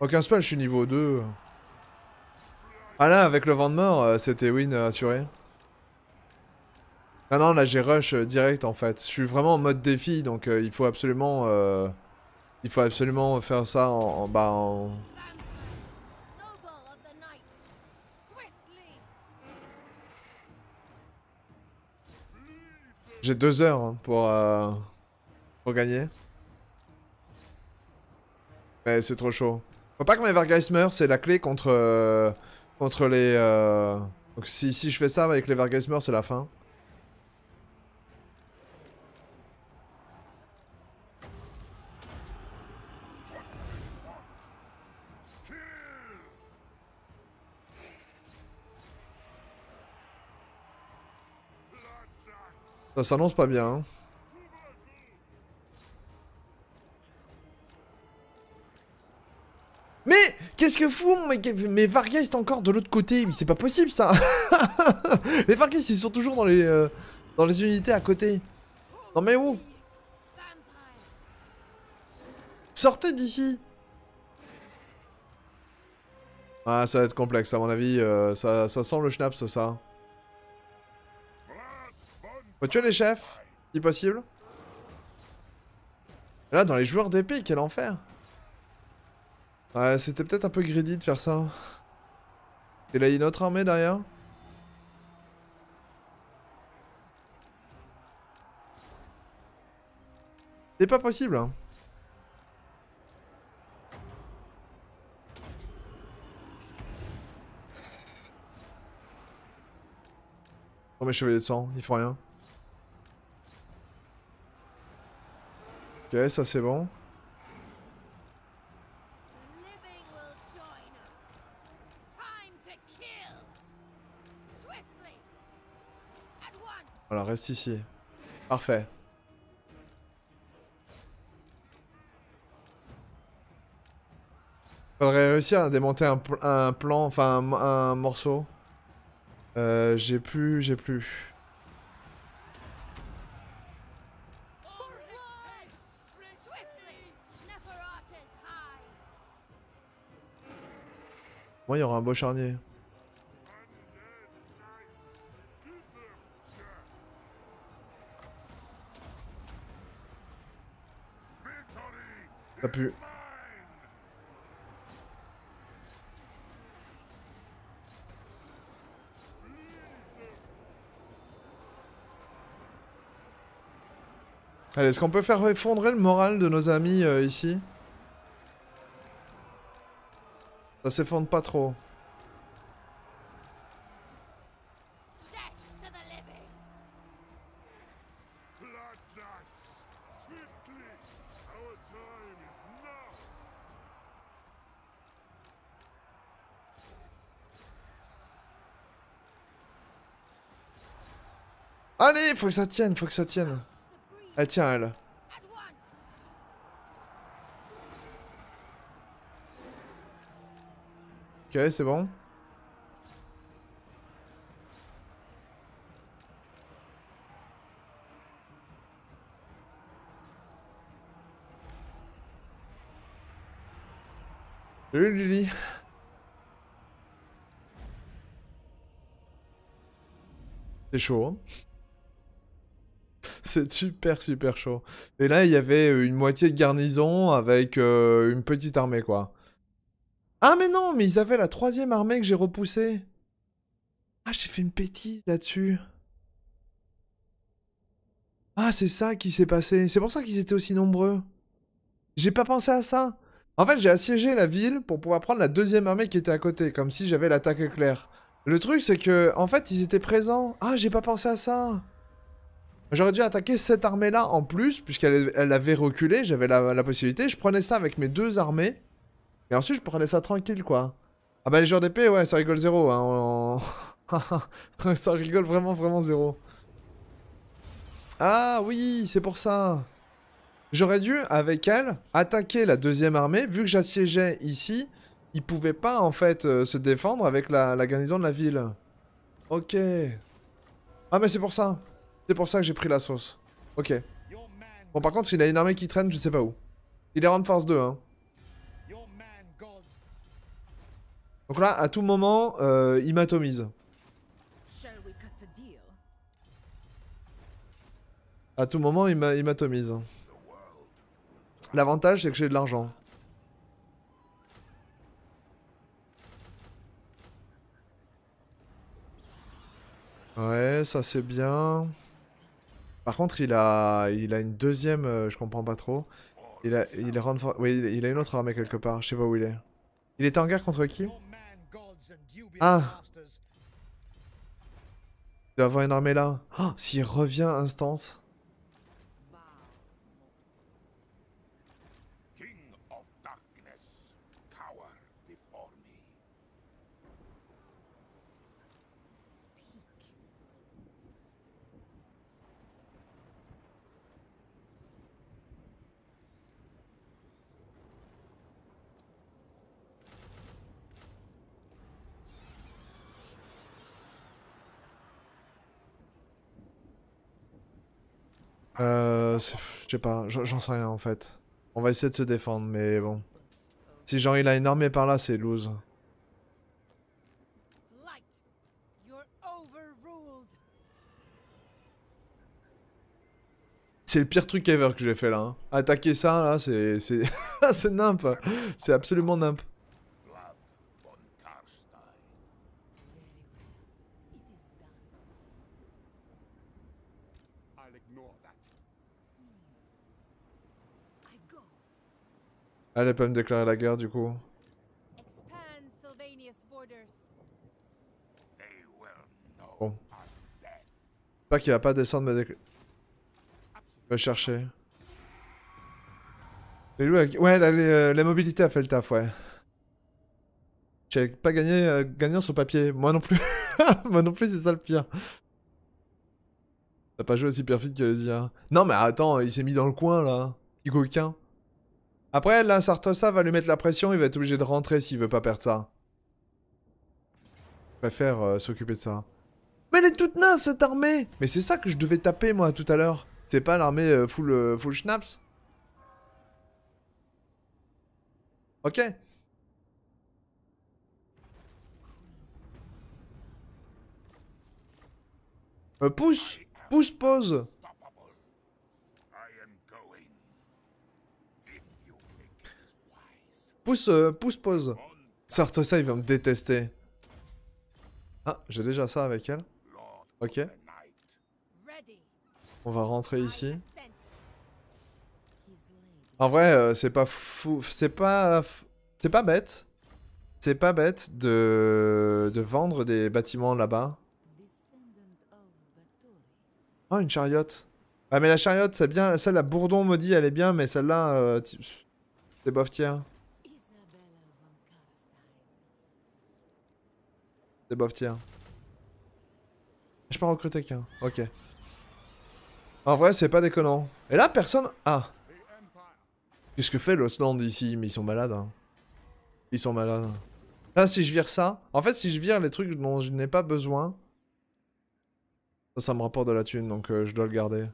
Aucun spell, je suis niveau 2. Ah là, avec le vent de mort, euh, c'était win euh, assuré. Ah non, là j'ai rush euh, direct en fait. Je suis vraiment en mode défi, donc il faut absolument... Il faut absolument faire ça en, bas en... J'ai deux heures hein, euh, pour, gagner. Mais c'est trop chaud. Faut pas que mes Vargas meurent, c'est la clé contre, euh, contre les... Euh, donc si, si je fais ça avec les Vargas meurent, c'est la fin. Ça s'annonce pas bien. Hein. Mais qu'est-ce que fou Mais Vargas est encore de l'autre côté. Mais c'est pas possible ça. les Vargas ils sont toujours dans les euh, dans les unités à côté. Non mais où Sortez d'ici. Ah ça va être complexe à mon avis. Euh, ça, ça sent le schnapps ça. Faut tuer les chefs, si possible. Là, dans les joueurs d'épée, quel enfer. Ouais, c'était peut-être un peu greedy de faire ça. Et là, il y a une autre armée derrière. C'est pas possible. Hein. Oh, mes chevaliers de sang, il faut rien. Ok, ça c'est bon. Voilà, reste ici. Parfait. Faudrait réussir à démonter un, plan, enfin un, un morceau. Euh, j'ai plus, j'ai plus. Moi, il y aura un beau charnier. Ça pue. Allez, est-ce qu'on peut faire effondrer le moral de nos amis euh, ici ça s'effondre pas trop. Allez, faut que ça tienne, faut que ça tienne. Elle tient, elle. Ok, c'est bon. Salut C'est chaud, hein. C'est super super chaud. Et là, il y avait euh, une moitié de garnison avec euh, une petite armée, quoi. Ah mais non, mais ils avaient la troisième armée que j'ai repoussée. Ah, j'ai fait une bêtise là-dessus. Ah, c'est ça qui s'est passé. C'est pour ça qu'ils étaient aussi nombreux. J'ai pas pensé à ça. En fait, j'ai assiégé la ville pour pouvoir prendre la deuxième armée qui était à côté, comme si j'avais l'attaque éclair. Le truc, c'est que, en fait, ils étaient présents. Ah, j'ai pas pensé à ça. J'aurais dû attaquer cette armée-là en plus, puisqu'elle elle avait reculé, j'avais la, la possibilité. Je prenais ça avec mes deux armées. Et ensuite, je pourrais laisser ça tranquille, quoi. Ah bah les joueurs d'épée, ouais, ça rigole zéro. Hein, ça rigole vraiment, vraiment zéro. Ah oui, c'est pour ça. J'aurais dû, avec elle, attaquer la deuxième armée. Vu que j'assiégeais ici, ils pouvaient pas, en fait, euh, se défendre avec la, garnison de la ville. Ok. Ah mais c'est pour ça. C'est pour ça que j'ai pris la sauce. Ok. Bon par contre, il a une armée qui traîne, je sais pas où. Il est en force 2, hein. Donc là, à tout moment, euh, il m'atomise. À tout moment, il m'atomise. L'avantage, c'est que j'ai de l'argent. Ouais, ça c'est bien. Par contre, il a, il a une deuxième, euh, je comprends pas trop. Il a, il, oui, il a une autre armée quelque part, je sais pas où il est. Il était en guerre contre qui ah Il doit avoir une armée là. Oh, S'il revient instant. Euh. Je sais pas, j'en sais rien en fait. On va essayer de se défendre, mais bon. Si genre il a une armée par là, c'est lose. C'est le pire truc ever que j'ai fait là. Hein. Attaquer ça là, c'est. C'est nimp. C'est absolument nimp. elle ah, peut me déclarer la guerre du coup. Bon. Pas qu'il va pas descendre me, chercher. Les loups, euh, ouais, la, mobilité a fait le taf, ouais. J'ai pas gagné euh, gagnant sur papier, moi non plus. moi non plus, c'est ça le pire. T'as pas joué aussi perfide que les IA. Non mais attends, il s'est mis dans le coin là. Il coquin. Après, Sartosa va lui mettre la pression, il va être obligé de rentrer s'il veut pas perdre ça. Je préfère euh, s'occuper de ça. Mais elle est toute naze cette armée Mais c'est ça que je devais taper moi tout à l'heure. C'est pas l'armée euh, full, euh, full schnapps Ok. pousse Pousse, pause Euh, pousse, pause. Certes, ça, il va me détester. Ah, j'ai déjà ça avec elle. Ok. On va rentrer ici. En vrai, euh, c'est pas fou... C'est pas... C'est pas bête. C'est pas bête de... vendre des bâtiments là-bas. Oh, une chariote. Ah, mais la chariote, c'est bien... Celle, la bourdon maudit, elle est bien, mais celle-là... Euh, c'est bof tiers. C'est bof Je peux recruter qu'un. Ok. En vrai, c'est pas déconnant. Et là, personne... Ah Qu'est-ce que fait l'Osland ici Mais ils sont malades. Hein. Ils sont malades. Là, si je vire ça... En fait, si je vire les trucs dont je n'ai pas besoin... Ça, ça, me rapporte de la thune, donc euh, je dois le garder.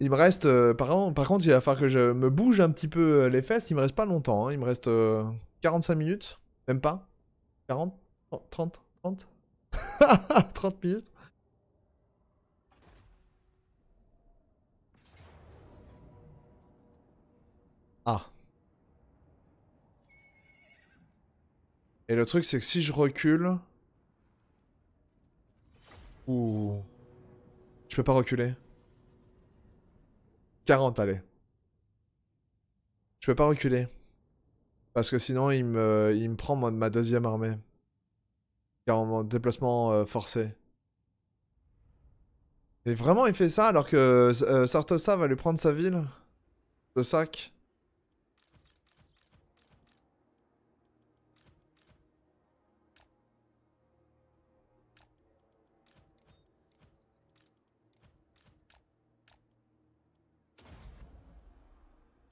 Il me reste... Euh, par, contre, il va falloir que je me bouge un petit peu euh, les fesses. Il me reste pas longtemps. Hein. Il me reste 45 minutes. Même pas 40 30 30 30 minutes Ah. Et le truc, c'est que si je recule... Ouh... Je peux pas reculer. 40, allez. Je peux pas reculer. Parce que sinon, il me, il me prend moi, ma deuxième armée. Car en déplacement euh, forcé. Et vraiment, il fait ça alors que euh, Sartosa va lui prendre sa ville de sac.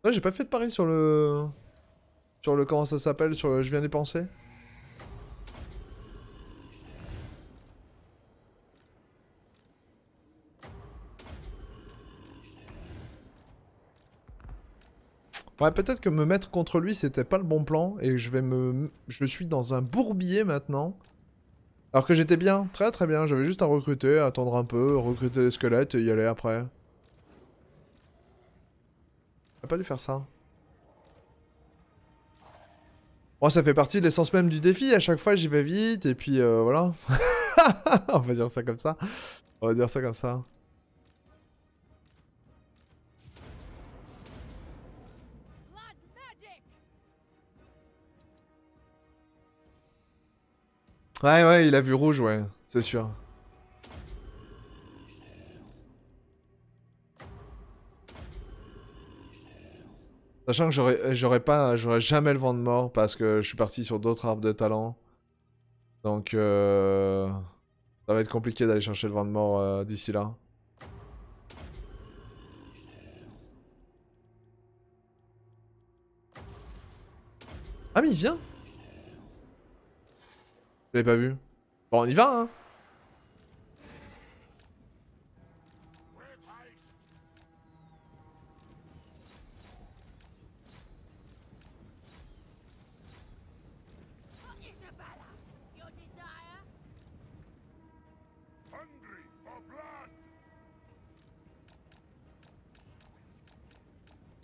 Ah, j'ai pas fait de pari sur le... Sur le comment ça s'appelle, sur le je viens d'y penser. Ouais, peut-être que me mettre contre lui, c'était pas le bon plan. Et je vais me... Je suis dans un bourbier maintenant. Alors que j'étais bien, très très bien. J'avais juste à recruter, attendre un peu, recruter les squelettes et y aller après. pas dû faire ça. Bon, ça fait partie de l'essence même du défi. À chaque fois, j'y vais vite et puis euh, voilà. On va dire ça comme ça. On va dire ça comme ça. Ouais, ouais, il a vu rouge, ouais, c'est sûr. Sachant que euh, j'aurais, pas, j'aurais jamais le vent de mort parce que je suis parti sur d'autres arbres de talent. Donc euh, ça va être compliqué d'aller chercher le vent de mort euh, d'ici là. Ah mais il vient Je l'ai pas vu. Bon on y va hein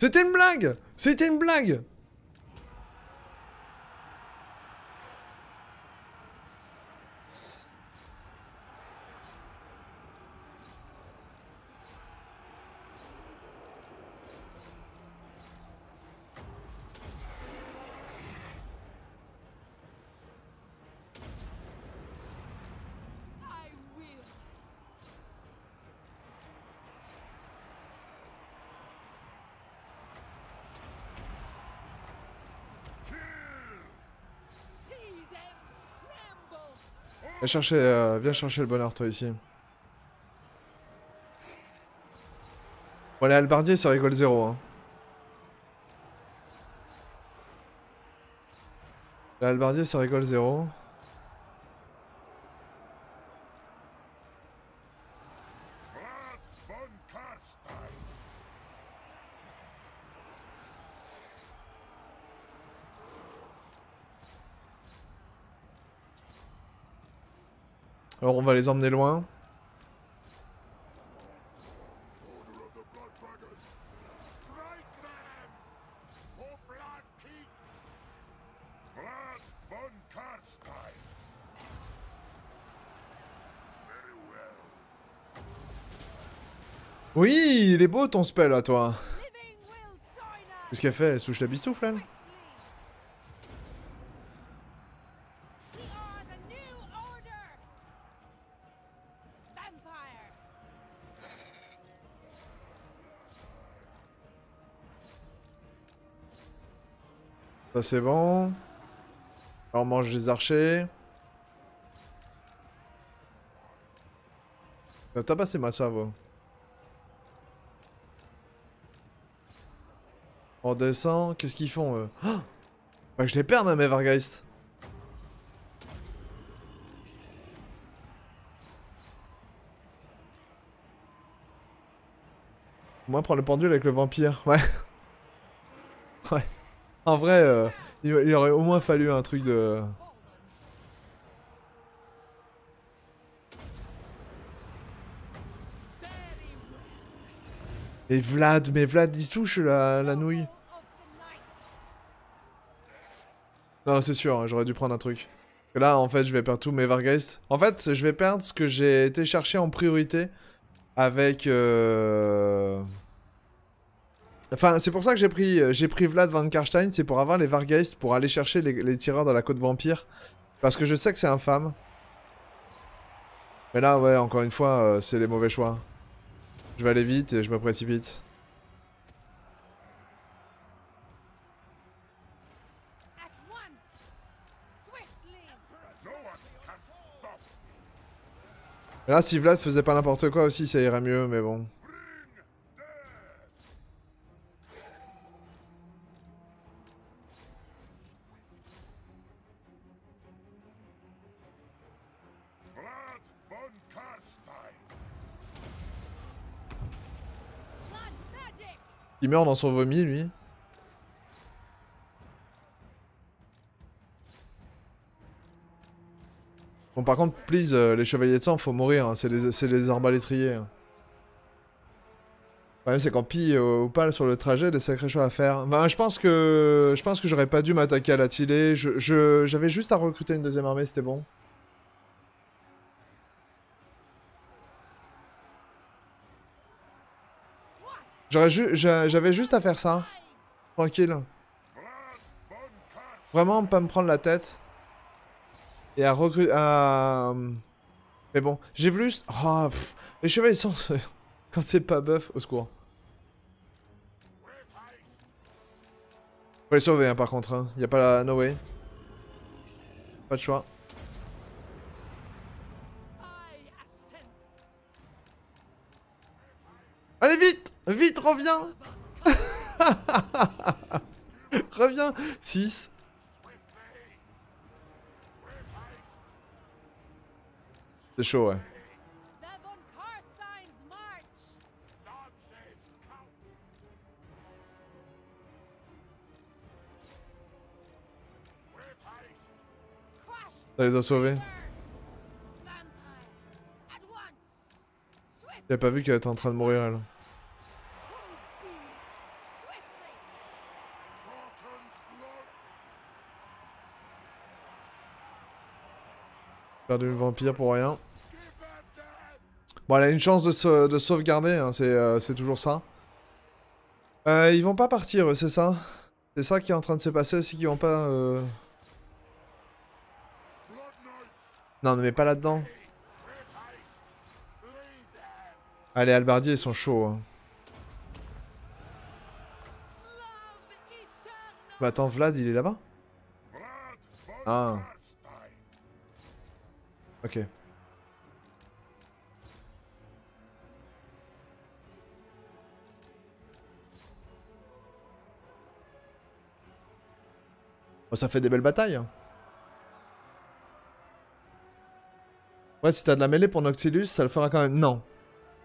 C'était une blague C'était une blague Euh, viens chercher, le bonheur, toi, ici. Bon, les halbardiers, ça rigole zéro. Hein. Les halbardiers, ça rigole zéro. on va les emmener loin. Oui, il est beau ton spell à toi. Qu'est-ce qu'elle fait Elle souche la bistoufle, elle c'est bon. on mange les archers. T'as tabac, c'est ma savo. On descend. Qu'est-ce qu'ils font, eux ah bah, Je les perds, hein, mes Vargeist. Moi, prends le pendule avec le vampire. Ouais. En vrai, euh, il, aurait au moins fallu un truc de... Mais Vlad, mais Vlad, il se touche la, nouille. Non, c'est sûr, hein, j'aurais dû prendre un truc. Là, en fait, je vais perdre tous mes Vargas. En fait, je vais perdre ce que j'ai été chercher en priorité avec... Euh, Enfin, c'est pour ça que j'ai pris, euh, j'ai pris Vlad Van Karstein, c'est pour avoir les Vargeist, pour aller chercher les, tireurs dans la côte vampire. Parce que je sais que c'est infâme. Mais là, ouais, encore une fois, euh, c'est les mauvais choix. Je vais aller vite et je me précipite. là, si Vlad faisait pas n'importe quoi aussi, ça irait mieux, mais bon. Il meurt dans son vomi, lui. Bon, par contre, please, euh, les chevaliers de sang, faut mourir. Hein. C'est les, arbalétriers. Hein. Le problème, c'est qu'en pille au, sur le trajet, des sacrés choix à faire. Ben, je pense que je pense que j'aurais pas dû m'attaquer à la tilée. J'avais juste à recruter une deuxième armée, c'était bon. J'avais juste à faire ça. Tranquille. Vraiment, pas me prendre la tête. Et à recruter... Euh, mais bon, j'ai voulu... Oh, les chevaliers sont... Quand c'est pas buff, au secours. Faut les sauver, hein, par contre. il hein. Y a pas la... No way. Pas de choix. Allez, vite Vite, reviens Reviens 6 C'est chaud, ouais. Ça les a sauvés. Il pas vu qu'elle était en train de mourir, elle. du vampire pour rien. Bon, elle a une chance de, se, sauvegarder, hein, euh, c'est toujours ça. Euh, ils vont pas partir, c'est ça C'est ça qui est en train de se passer, c'est qu'ils vont pas... Euh. Non, Non, mais pas là-dedans. Allez, Albardier, ils sont chauds. Hein. Bah attends, Vlad, il est là-bas Ah. Ok. Oh, ça fait des belles batailles. Hein. Ouais, si t'as de la mêlée pour Noctilus, ça le fera quand même. Non.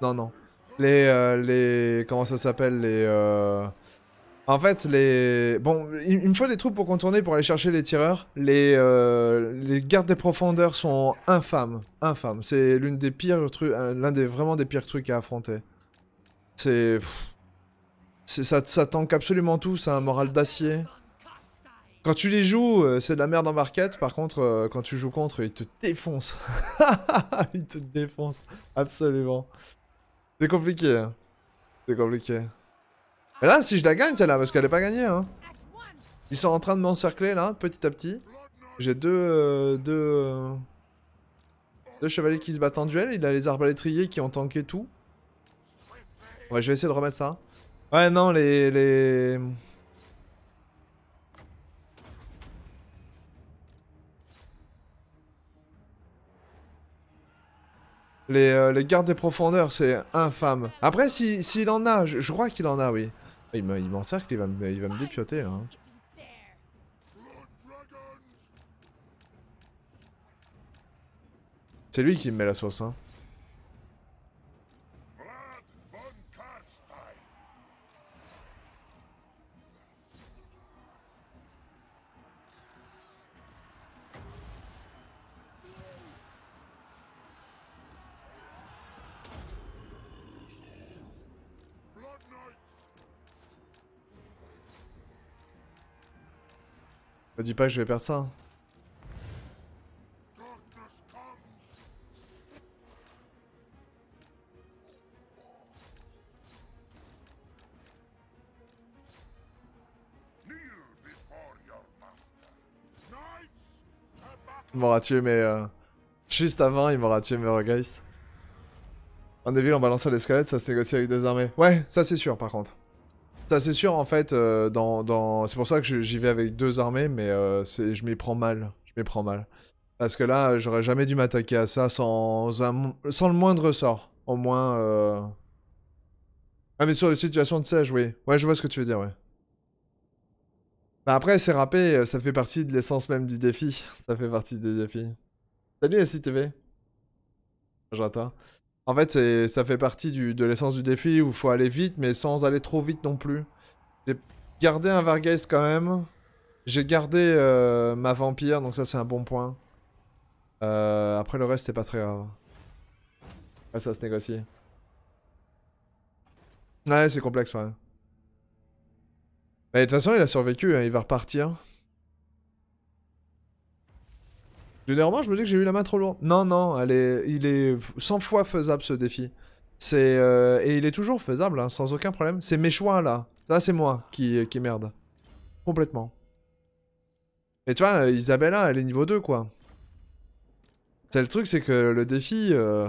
Non, non. Les. Euh, les... Comment ça s'appelle Les. Euh... En fait, les. Bon, il, fois me des troupes pour contourner, pour aller chercher les tireurs. Les, euh, les gardes des profondeurs sont infâmes. Infâmes. C'est l'une des pires trucs. Euh, l'un des vraiment des pires trucs à affronter. C'est. Ça, ça tank absolument tout, c'est un moral d'acier. Quand tu les joues, euh, c'est de la merde en marquette. Par contre, quand tu joues contre, ils te défoncent. ils te défoncent. Absolument. C'est compliqué. Hein. C'est compliqué. Et là, si je la gagne, celle-là, parce qu'elle est pas gagnée. Hein. Ils sont en train de m'encercler, là, petit à petit. J'ai deux... Euh, deux... Euh, deux chevaliers qui se battent en duel. Il a les arbalétriers qui ont tanké tout. Ouais, je vais essayer de remettre ça. Ouais, non, les... les... Les, euh, gardes des profondeurs, c'est infâme. Après, s'il si, en a, je crois qu'il en a, oui. Il m'encercle, il va, me dépioter hein. là. C'est lui qui me met la sauce hein. Me dis pas que je vais perdre ça. Hein. Il m'aura tué, mais... Euh, juste avant, il m'aura tué, mes guys. En débile, en balançant squelettes, ça se négocie avec deux armées. Ouais, ça c'est sûr, par contre. C'est c'est sûr en fait, euh, dans, c'est pour ça que j'y vais avec deux armées, mais euh, je m'y prends mal, je m'y prends mal. Parce que là, j'aurais jamais dû m'attaquer à ça sans, le moindre sort, au moins... Euh. Ah mais sur les situations de siège, oui. Ouais, je vois ce que tu veux dire, ouais. Bah, après, c'est râpé, ça fait partie de l'essence même du défi. Ça fait partie des défis. Salut SITV. J'attends. En fait, ça fait partie de l'essence du défi où il faut aller vite, mais sans aller trop vite non plus. J'ai gardé un Vargas quand même. J'ai gardé euh, ma vampire, donc ça c'est un bon point. Euh, après le reste, c'est pas très grave. ça se négocie. Ouais, c'est complexe, ouais. de toute façon, il a survécu, hein, il va repartir. Généralement, je me dis que j'ai eu la main trop lourde. Non, non, il est 100 fois faisable ce défi. C'est euh, Et il est toujours faisable, hein, sans aucun problème. C'est mes choix là. Là, c'est moi qui... merde. Complètement. Et tu vois, Isabella, elle est niveau 2, quoi. C'est le truc, c'est que le défi... Euh,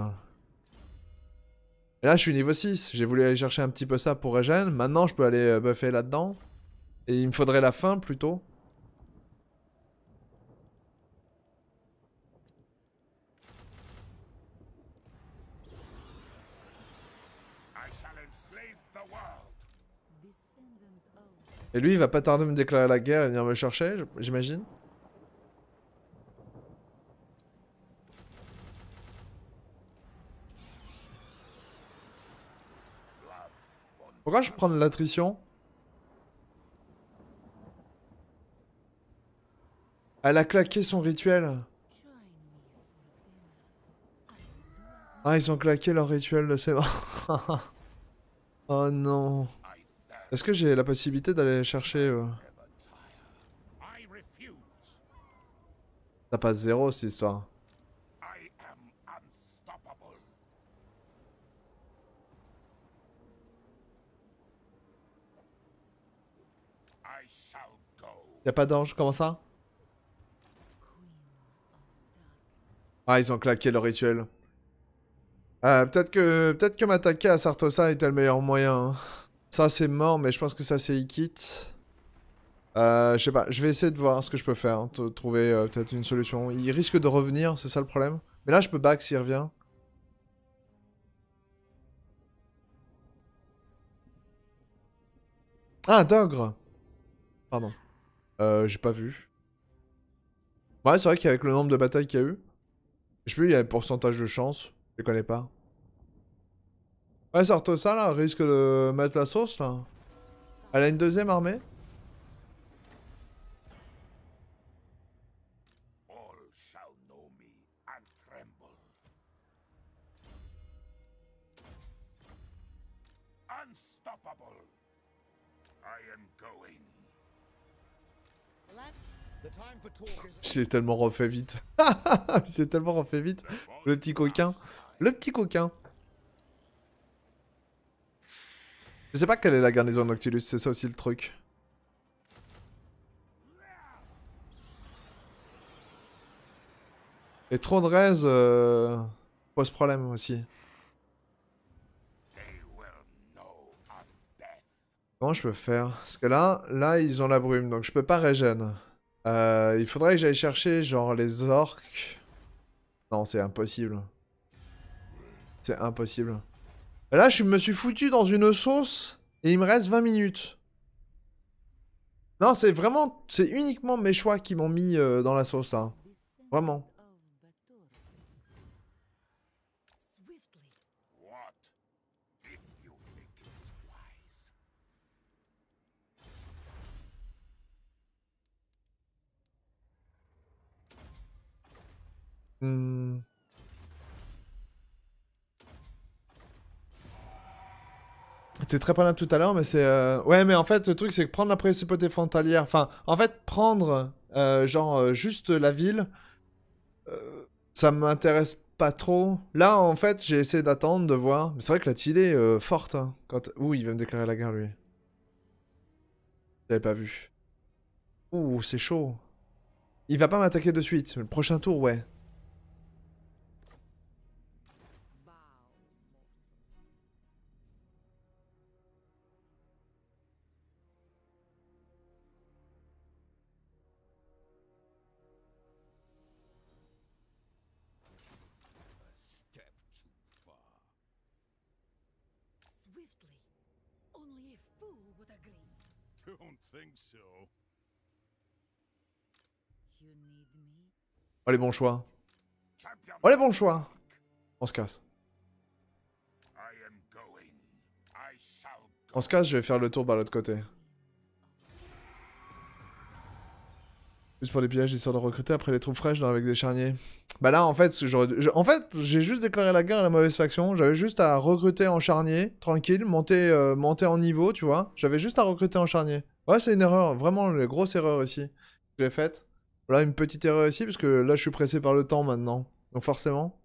là, je suis niveau 6. J'ai voulu aller chercher un petit peu ça pour Regen. Maintenant, je peux aller euh, buffer là-dedans. Et il me faudrait la fin, plutôt. Et lui, il va pas tarder à me déclarer la guerre et venir me chercher, j'imagine Pourquoi je prends de l'attrition Elle a claqué son rituel. Ah, ils ont claqué leur rituel de bon. oh non. Est-ce que j'ai la possibilité d'aller chercher... Euh, ça passe zéro cette histoire. Y'a pas d'ange, comment ça Ah, ils ont claqué le rituel. Euh, peut-être que, peut que m'attaquer à Sartosa était le meilleur moyen. Hein. Ça, c'est mort, mais je pense que ça, c'est Ikit. Euh, je sais pas, je vais essayer de voir ce que je peux faire, hein, trouver euh, peut-être une solution. Il risque de revenir, c'est ça le problème. Mais là, je peux back s'il revient. Ah, d'ogre Pardon. Euh, j'ai pas vu. Ouais, c'est vrai qu'avec le nombre de batailles qu'il y a eu, je sais plus, il y a le pourcentage de chance, je les connais pas. Ouais, sorte ça là, risque de mettre la sauce là. Elle a une deuxième armée C'est tellement refait vite. C'est tellement refait vite. Le petit coquin. Le petit coquin. Je sais pas quelle est la garnison de Noctilus, c'est ça aussi le truc. Et trop de raise euh, pose problème aussi. Comment je peux faire Parce que là, là, ils ont la brume, donc je peux pas régène. Euh, il faudrait que j'aille chercher, genre, les orques. Non, c'est impossible. C'est impossible. Là, je me suis foutu dans une sauce et il me reste 20 minutes. Non, c'est vraiment... C'est uniquement mes choix qui m'ont mis euh, dans la sauce, là. Hein. Vraiment. Hmm. C'était très prenable tout à l'heure, mais c'est. Euh, ouais, mais en fait, le truc, c'est que prendre la précipité frontalière. Enfin, en fait, prendre, euh, genre, euh, juste la ville, ça m'intéresse pas trop. Là, en fait, j'ai essayé d'attendre, de voir. Mais c'est vrai que la tilée est forte. Hein. quand... Ouh, il va me déclarer la guerre, lui. J'avais pas vu. Ouh, c'est chaud. Il va pas m'attaquer de suite. Le prochain tour, ouais. Oh les bons choix. Oh les bons choix. On se casse. On se casse, je vais faire le tour par l'autre côté. Juste pour les pillages, histoire de recruter après les troupes fraîches avec des charniers. Bah là, en fait, en fait, j'ai juste déclaré la guerre à la mauvaise faction. J'avais juste à recruter en charnier, tranquille, monter, euh, monter en niveau, tu vois. J'avais juste à recruter en charnier. Ouais, c'est une erreur, vraiment une grosse erreur ici je l'ai faite. Voilà une petite erreur ici, parce que là je suis pressé par le temps maintenant. Donc forcément.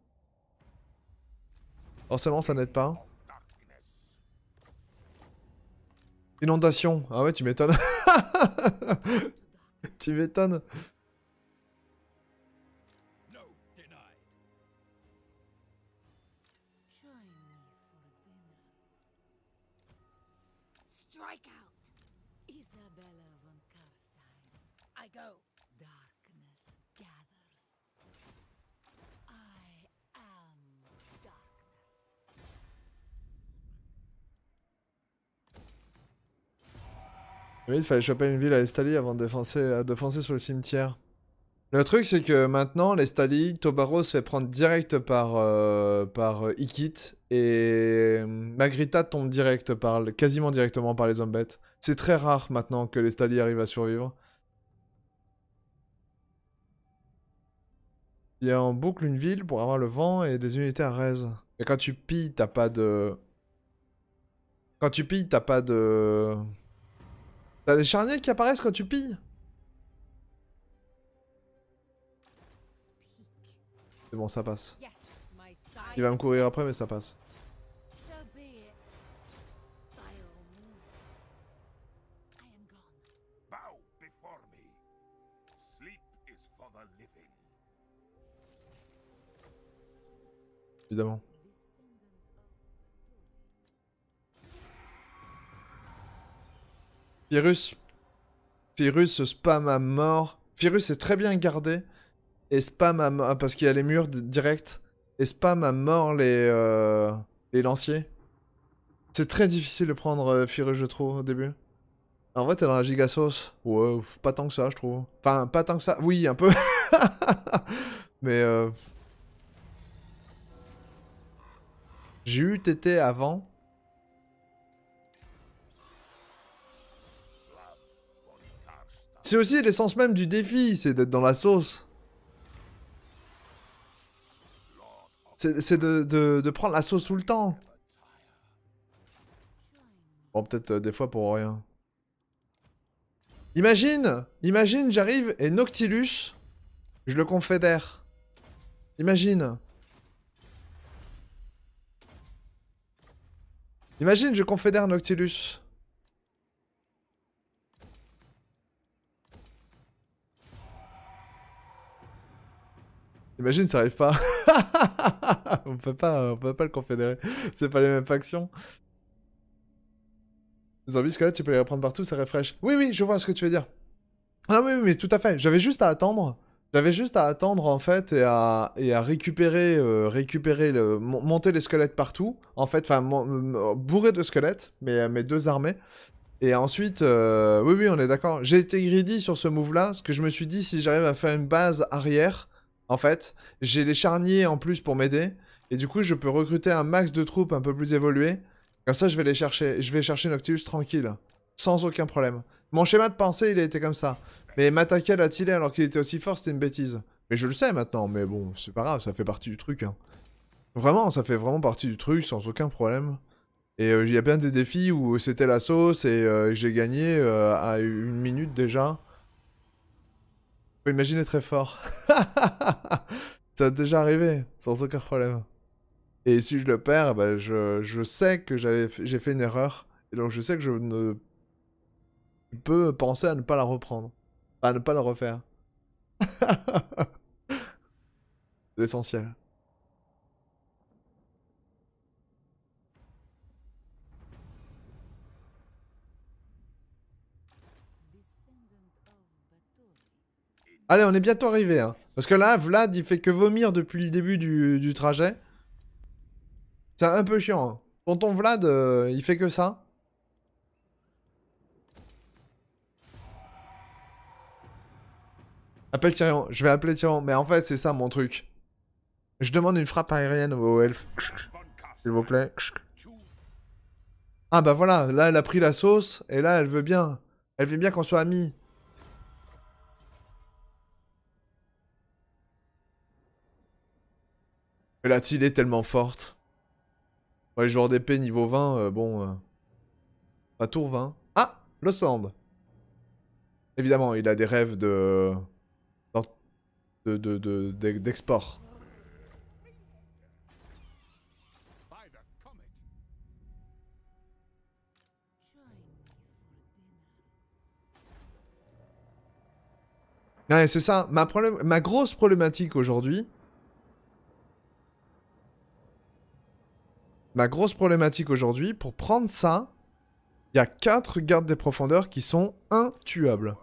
Forcément ça n'aide pas. Inondation. Ah ouais, tu m'étonnes. tu m'étonnes. il fallait choper une ville à l'estalie avant de foncer, sur le cimetière. Le truc, c'est que maintenant, l'estalie, Tobaro se fait prendre direct par, euh, par euh, et euh, Magrita tombe direct par, quasiment directement par les hommes bêtes. C'est très rare maintenant que l'estalie arrive à survivre. Il y a en boucle une ville pour avoir le vent et des unités à raise. Et quand tu pilles, t'as pas de... Quand tu pilles, t'as pas de... T'as des charniers qui apparaissent quand tu pilles C'est bon, ça passe. Il va me courir après, mais ça passe. Évidemment. Virus, virus spam à mort. Virus est très bien gardé. Et spam à mort. Parce qu'il y a les murs directs. Et spam à mort les, euh, les lanciers. C'est très difficile de prendre euh, je trouve, au début. En vrai, t'es dans la Gigasos. sauce. pas tant que ça, je trouve. Enfin, pas tant que ça. Oui, un peu. Mais. Euh, j'ai eu TT avant. C'est aussi l'essence même du défi, c'est d'être dans la sauce. C'est de, prendre la sauce tout le temps. Bon, peut-être euh, des fois pour rien. Imagine, imagine, j'arrive et Noctilus, je le confédère. Imagine. Imagine, je confédère Noctilus. Imagine, ça arrive pas. on peut pas, on peut pas le confédérer. C'est pas les mêmes factions. Les zombies squelettes, tu peux les reprendre partout, ça refresh. Oui, oui, je vois ce que tu veux dire. Ah oui, oui, mais tout à fait. J'avais juste à attendre. J'avais juste à attendre en fait et à, et à récupérer, euh, récupérer le, monter les squelettes partout. En fait, enfin, bourré de squelettes, mes, mes deux armées. Et ensuite, euh, oui, oui, on est d'accord. J'ai été greedy sur ce move-là, parce que je me suis dit, si j'arrive à faire une base arrière, en fait. J'ai les charniers en plus pour m'aider. Et du coup, je peux recruter un max de troupes un peu plus évoluées. Comme ça, je vais les chercher. Je vais chercher Noctilus tranquille. Sans aucun problème. Mon schéma de pensée, il a été comme ça. Mais m'attaquer à Tilly alors qu'il était aussi fort, c'était une bêtise. Mais je le sais maintenant, mais bon, c'est pas grave, ça fait partie du truc. Hein. Vraiment, ça fait vraiment partie du truc, sans aucun problème. Et euh, il y a bien des défis où c'était la sauce et euh, j'ai gagné euh, à une minute déjà. Faut imaginer très fort. ça a déjà arrivé, sans aucun problème. Et si je le perds, bah, je, sais que j'ai fait une erreur. Et donc je sais que je ne peux penser à ne pas la reprendre. À ne pas la refaire. L'essentiel. Allez, on est bientôt arrivé. Hein. Parce que là, Vlad, il fait que vomir depuis le début du, du trajet. C'est un peu chiant. Quand hein. Tonton Vlad, euh, il fait que ça. Appelle Tyrion. Je vais appeler Tyrion. Mais en fait, c'est ça mon truc. Je demande une frappe aérienne au elfes. S'il vous plaît. Ah bah voilà, là elle a pris la sauce et là elle veut bien. Elle veut bien qu'on soit amis. Mais la til est tellement forte. les joueurs d'épée niveau 20, euh, bon... à euh, Pas tour 20. Ah sand Évidemment, il a des rêves de... d'export. De, ouais, c'est ça. Ma grosse problématique aujourd'hui, Ma grosse problématique aujourd'hui, pour prendre ça, il y a quatre gardes des profondeurs qui sont intuables.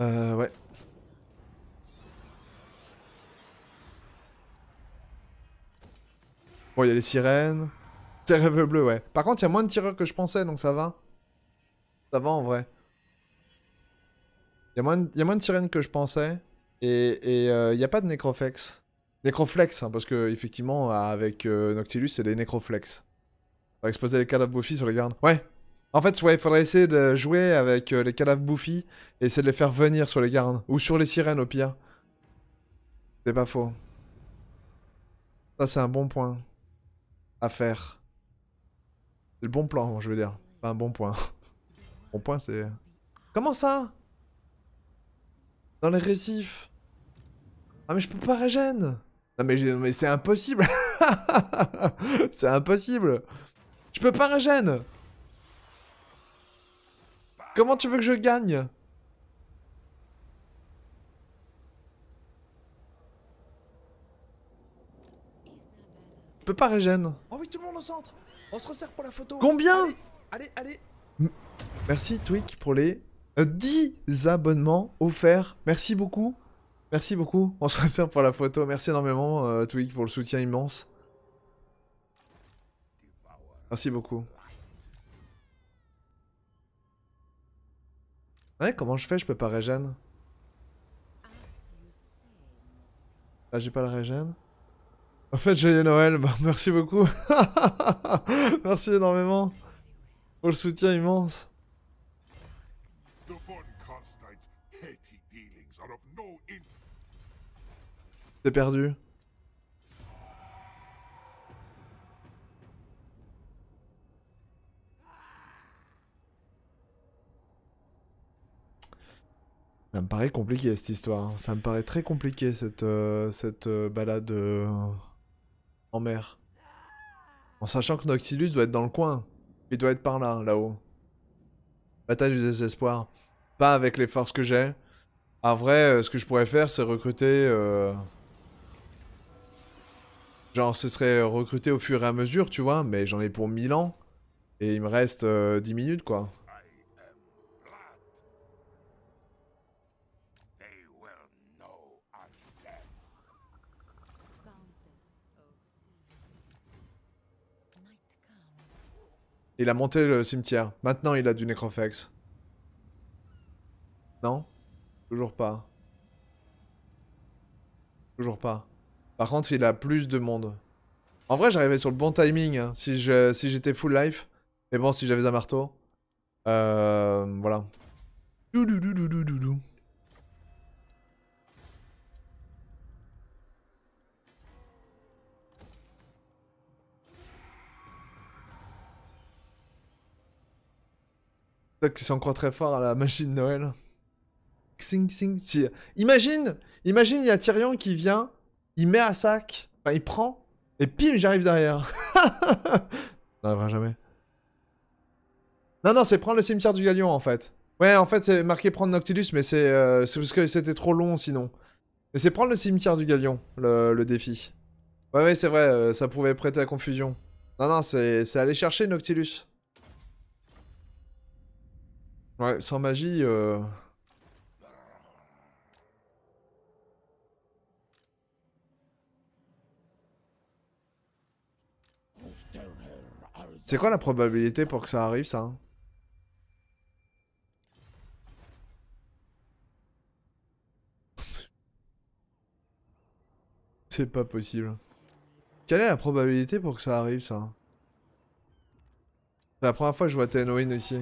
Euh, ouais. Bon, il y a les sirènes. Rêve bleu, ouais. Par contre, il y a moins de tireurs que je pensais, donc ça va. Ça va en vrai. Il y, a moins de, sirènes que je pensais. Et euh, il n'y a pas de nécroflex. Nécroflex, hein, parce que effectivement, avec euh, Noctilus, c'est des nécroflex. exposer les cadavres bouffis sur les gardes. Ouais. En fait, il faudrait essayer de jouer avec euh, les cadavres bouffis et essayer de les faire venir sur les gardes. Ou sur les sirènes, au pire. C'est pas faux. Ça, c'est un bon point à faire. C'est le bon plan, je veux dire. Pas un bon point. bon point, c'est... Comment ça Dans les récifs Ah mais je peux pas régène Non mais, mais c'est impossible C'est impossible Je peux pas régène Comment tu veux que je gagne peux pas régène. tout le monde au centre. On se resserre pour la photo. Combien Allez, allez. Merci Twig pour les 10 euh, abonnements offerts. Merci beaucoup. Merci beaucoup. On se resserre pour la photo. Merci énormément euh, pour le soutien immense. Merci beaucoup. Ouais, comment je fais Je peux pas régène. Là, ah, j'ai pas le régène. En fait, joyeux Noël, bah, merci beaucoup. merci énormément pour le soutien immense. C'est perdu. Ça me paraît compliqué cette histoire. Ça me paraît très compliqué cette, euh, cette euh, balade. Euh, en mer. En sachant que Noctilus doit être dans le coin. Il doit être par là, là-haut. Bataille du désespoir. Pas avec les forces que j'ai. En vrai, euh, ce que je pourrais faire, c'est recruter... Euh, genre, ce serait recruter au fur et à mesure, tu vois. Mais j'en ai pour 1000 ans. Et il me reste 10 euh, minutes, quoi. Il a monté le cimetière. Maintenant, il a du Necrofex. Non Toujours pas. Toujours pas. Par contre, il a plus de monde. En vrai, j'arrivais sur le bon timing. Hein. si j'étais full life. Mais bon, si j'avais un marteau. Euh, voilà. Peut-être qu'ils s'en croient très fort à la machine Noël. Imagine, imagine, il y a Tyrion qui vient, il met à sac, enfin il prend, et pim, j'arrive derrière. n'arrivera jamais. Non, non, c'est prendre le cimetière du Galion en fait. Ouais, en fait, c'est marqué prendre Noctilus, mais euh, c'est parce que c'était trop long sinon. Mais c'est prendre le cimetière du Galion, le, le défi. Ouais, ouais, c'est vrai, euh, ça pouvait prêter à confusion. Non, non, c'est aller chercher Noctilus. Ouais, sans magie... Euh. C'est quoi la probabilité pour que ça arrive, ça hein C'est pas possible. Quelle est la probabilité pour que ça arrive, ça C'est la première fois que je vois Tenoin ici.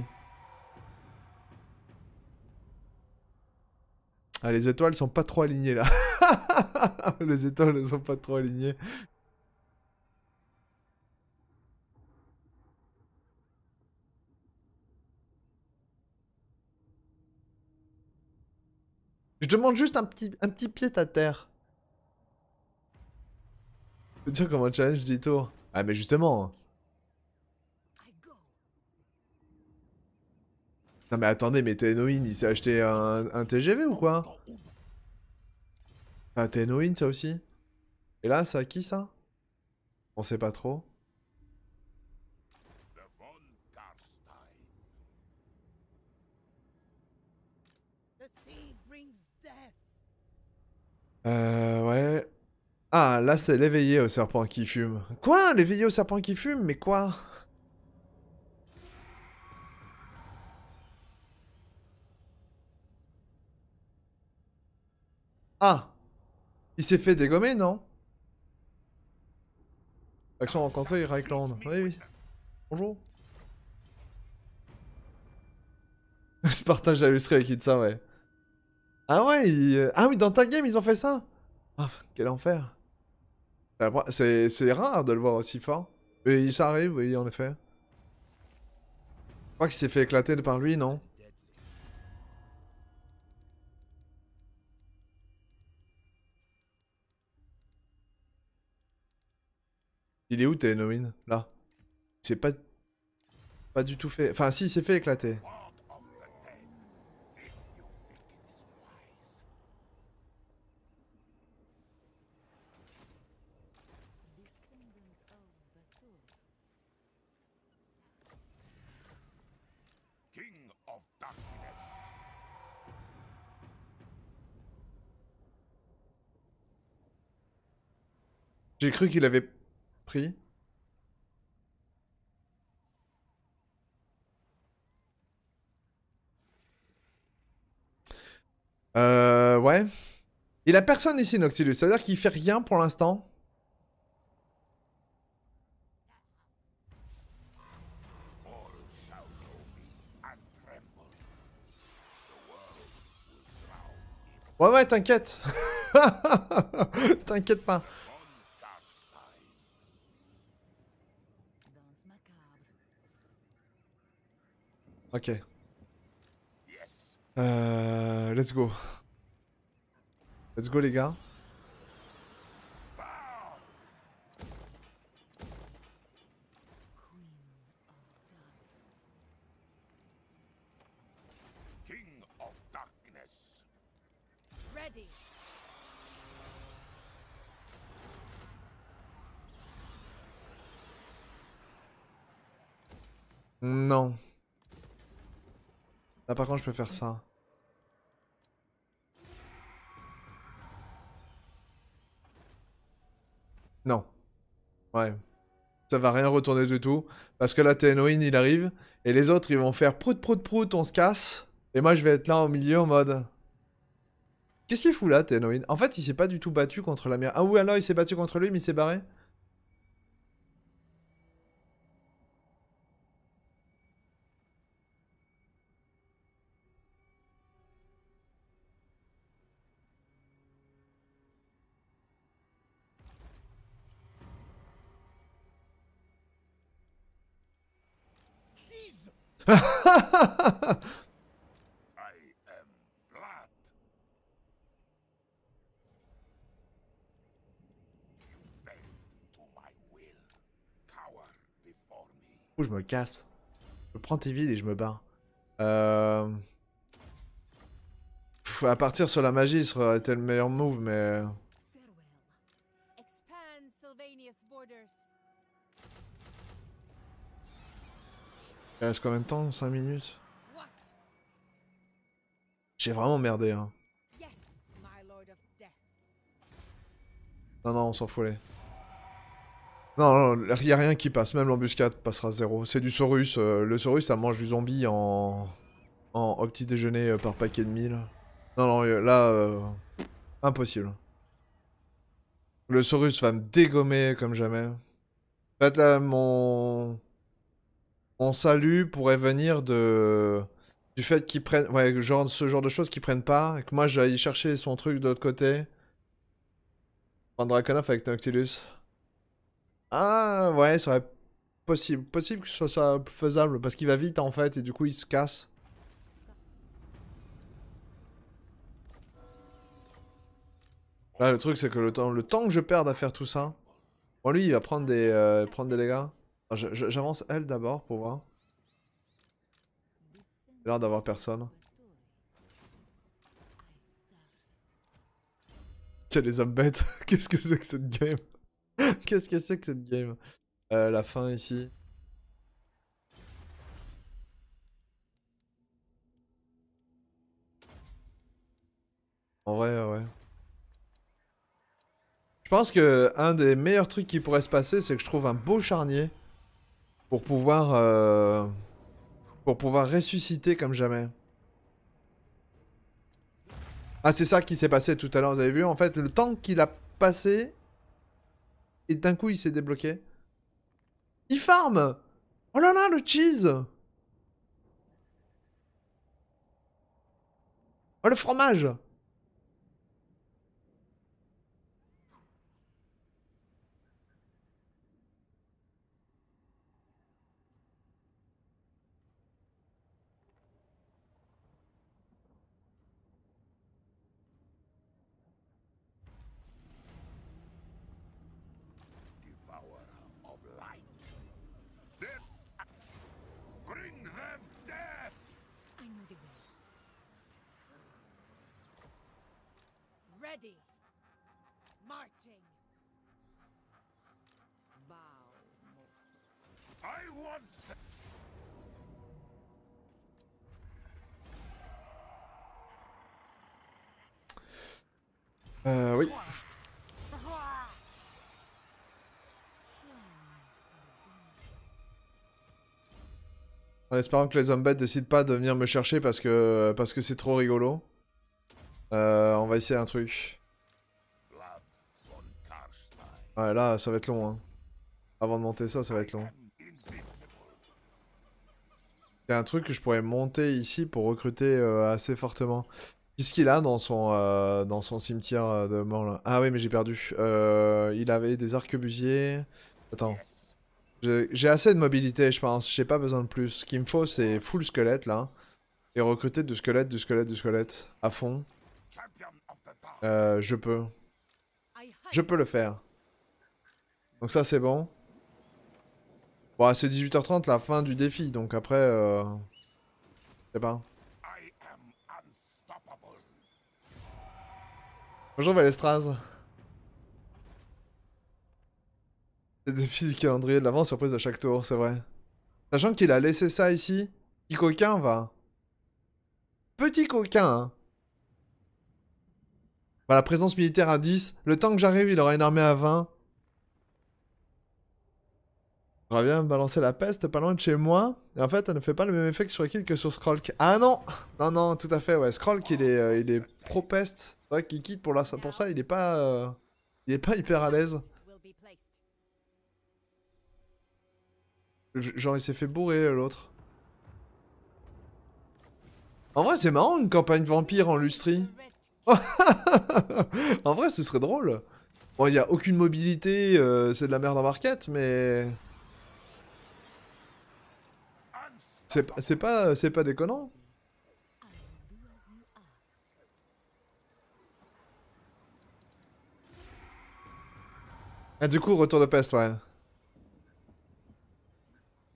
Ah, les étoiles sont pas trop alignées là. les étoiles ne sont pas trop alignées. Je demande juste un petit, un petit pied à terre. Tu veux dire comment challenge dit tours. Ah mais justement, Non mais attendez, mais Tenoin, il s'est acheté un, TGV ou quoi Ah, Tenoin, ça aussi Et là, ça qui, ça On sait pas trop. Euh, ouais. Ah, là, c'est l'éveillé au serpent qui fume. Quoi L'éveillé au serpent qui fume Mais quoi Ah Il s'est fait dégommer, non Action rencontrée, Rykland. Oui, oui. Bonjour. partage jalouserie avec ça, ouais. Ah ouais, euh, ah oui, dans ta game, ils ont fait ça ah, quel enfer. Bah, c'est rare de le voir aussi fort. mais ça arrive, oui, en effet. Je crois qu'il s'est fait éclater par lui, non Il est où t'es, Ténowin Là. C'est pas... Pas du tout fait... Enfin si, il fait éclater. J'ai cru qu'il avait euh, ouais. Il a personne ici, Noxilus. Ça veut dire qu'il fait rien pour l'instant. Ouais, ouais, t'inquiète. t'inquiète pas. OK. Yes. Euh, let's go. Let's go les gars. Queen King of Darkness. Ready. Non. Ah, par contre je peux faire ça. Non. Ouais. Ça va rien retourner du tout. Parce que là Tenoin il arrive. Et les autres ils vont faire prout prout prout on se casse. Et moi je vais être là au milieu en mode... Qu'est-ce qu'il fout là Tenoin En fait il s'est pas du tout battu contre la mienne. Ah oui alors il s'est battu contre lui mais il s'est barré je me casse. Je prends tes villes et je me barre. Euh... à partir sur la magie, ce serait le meilleur move, mais... Euh, il reste combien de temps 5 minutes J'ai vraiment merdé, hein. Non, non, on s'en fout, non, il n'y a rien qui passe, même l'embuscade passera zéro. C'est du Saurus, euh, le Saurus ça mange du zombie en... en petit déjeuner euh, par paquet de mille. Non, non, euh, là, impossible. Le Saurus va me dégommer comme jamais. En fait là, mon... Mon salut pourrait venir de... Du fait qu'ils prennent... Ouais, genre ce genre de choses qu'ils prennent pas, et que moi j'aille chercher son truc de l'autre côté. Prendre Draconov avec Noctilus. Ah ouais, ça serait possible. Possible que ce soit faisable parce qu'il va vite en fait et du coup il se casse. Là le truc c'est que le temps, le temps que je perde à faire tout ça. Bon lui il va prendre des, euh, prendre des dégâts. J'avance elle d'abord pour voir. L'air d'avoir personne. Tiens les hommes bêtes, qu'est-ce que c'est que cette game Qu'est-ce que c'est que cette game euh, La fin ici. En vrai, ouais. Je pense que un des meilleurs trucs qui pourrait se passer, c'est que je trouve un beau charnier pour pouvoir euh, pour pouvoir ressusciter comme jamais. Ah, c'est ça qui s'est passé tout à l'heure. Vous avez vu, en fait, le temps qu'il a passé et d'un coup, il s'est débloqué. Il farme Oh là là, le cheese Oh, le fromage En espérant que les hommes-bêtes décident pas de venir me chercher parce que parce que c'est trop rigolo. Euh, on va essayer un truc. Ouais, là, ça va être long. Hein. Avant de monter ça, ça va être long. Il y a un truc que je pourrais monter ici pour recruter euh, assez fortement. Qu'est-ce qu'il a dans son, euh, dans son cimetière de mort là Ah oui, mais j'ai perdu. il avait des arquebusiers. Attends. J'ai assez de mobilité, je pense. J'ai pas besoin de plus. Ce qu'il me faut, c'est full squelette, là. Et recruter du squelette, du squelette, du squelette. À fond. Euh, je peux. Je peux le faire. Donc ça, c'est bon. Bon, c'est 18h30, la fin du défi. Donc après, euh... Je sais pas. Bonjour, Valestraz. Le du calendrier de l'avant, surprise à chaque tour, c'est vrai. Sachant qu'il a laissé ça ici, petit coquin va. Petit coquin, hein. Voilà, bah, présence militaire à 10. Le temps que j'arrive, il aura une armée à 20. On va bien balancer la peste pas loin de chez moi. Et en fait, elle ne fait pas le même effet sur Kill que sur Scroll. Ah non Non, non, tout à fait, ouais. Scroll il est, euh, est pro-peste. C'est vrai qu'il quitte pour, pour ça, il est pas... Euh, il est pas hyper à l'aise. Genre il s'est fait bourrer euh, l'autre. En vrai c'est marrant une campagne vampire en lustrie. en vrai ce serait drôle. Bon il n'y a aucune mobilité, euh, c'est de la merde en marquette mais... C'est pas, pas déconnant. Ah, du coup, retour de peste, ouais.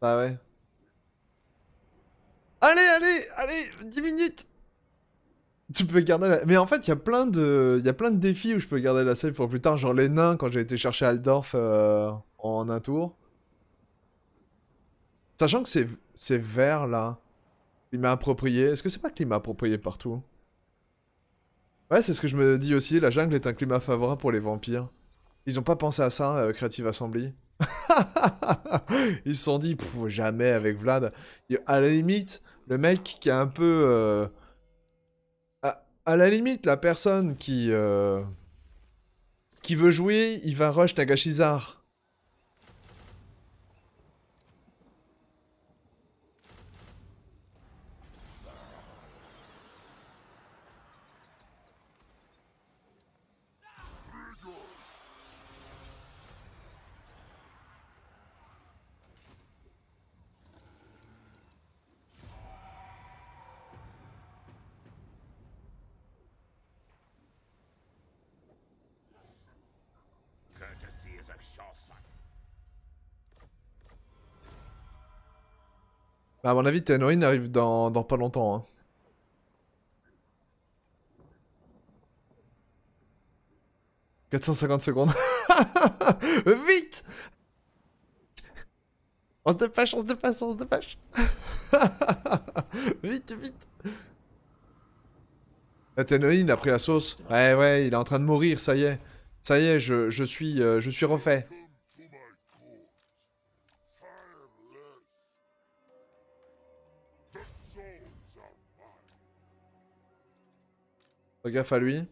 Ah ouais. Allez, allez, allez, 10 minutes tu peux garder la... Mais en fait, il y a plein de il y a plein de défis où je peux garder la save pour plus tard, genre les nains quand j'ai été chercher Aldorf euh, en un tour. Sachant que c'est c'est vert là. Climat approprié. Est-ce que c'est pas climat approprié partout Ouais, c'est ce que je me dis aussi, la jungle est un climat favorable pour les vampires. Ils ont pas pensé à ça euh, Creative Assembly. Ils se sont dit, jamais avec Vlad. À la limite, le mec qui est un peu. Euh, à, la limite, la personne qui. Euh, qui veut jouer, il va rush Nagashizar. Bah, à mon avis, Tenoin arrive dans, pas longtemps. 450 hein. secondes. Vite On se dépêche, on se dépêche, on se dépêche Vite, vite eh, Tanoine a pris la sauce. Ouais, eh, ouais, il est en train de mourir, ça y est. Ça y est, je, suis, euh, je suis refait. Fais gaffe à lui.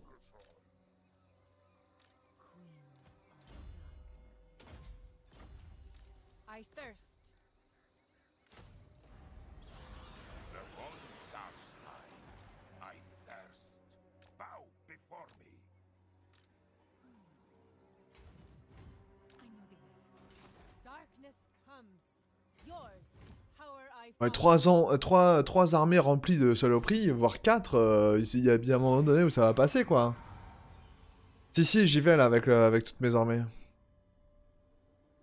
Ouais, euh, euh, trois, armées remplies de saloperies, voire 4, euh, il y a bien un moment donné où ça va passer, quoi. Si, si, j'y vais, là, avec, toutes mes armées.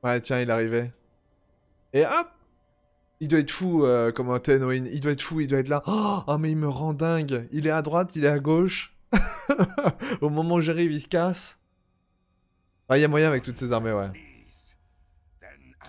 Ouais, tiens, il arrivait. Et hop Il doit être fou, comme un Tenoin. Il doit être fou, il doit être là. Oh, mais il me rend dingue Il est à droite, il est à gauche. Au moment où j'arrive, il se casse. il y a moyen avec toutes ces armées, ouais.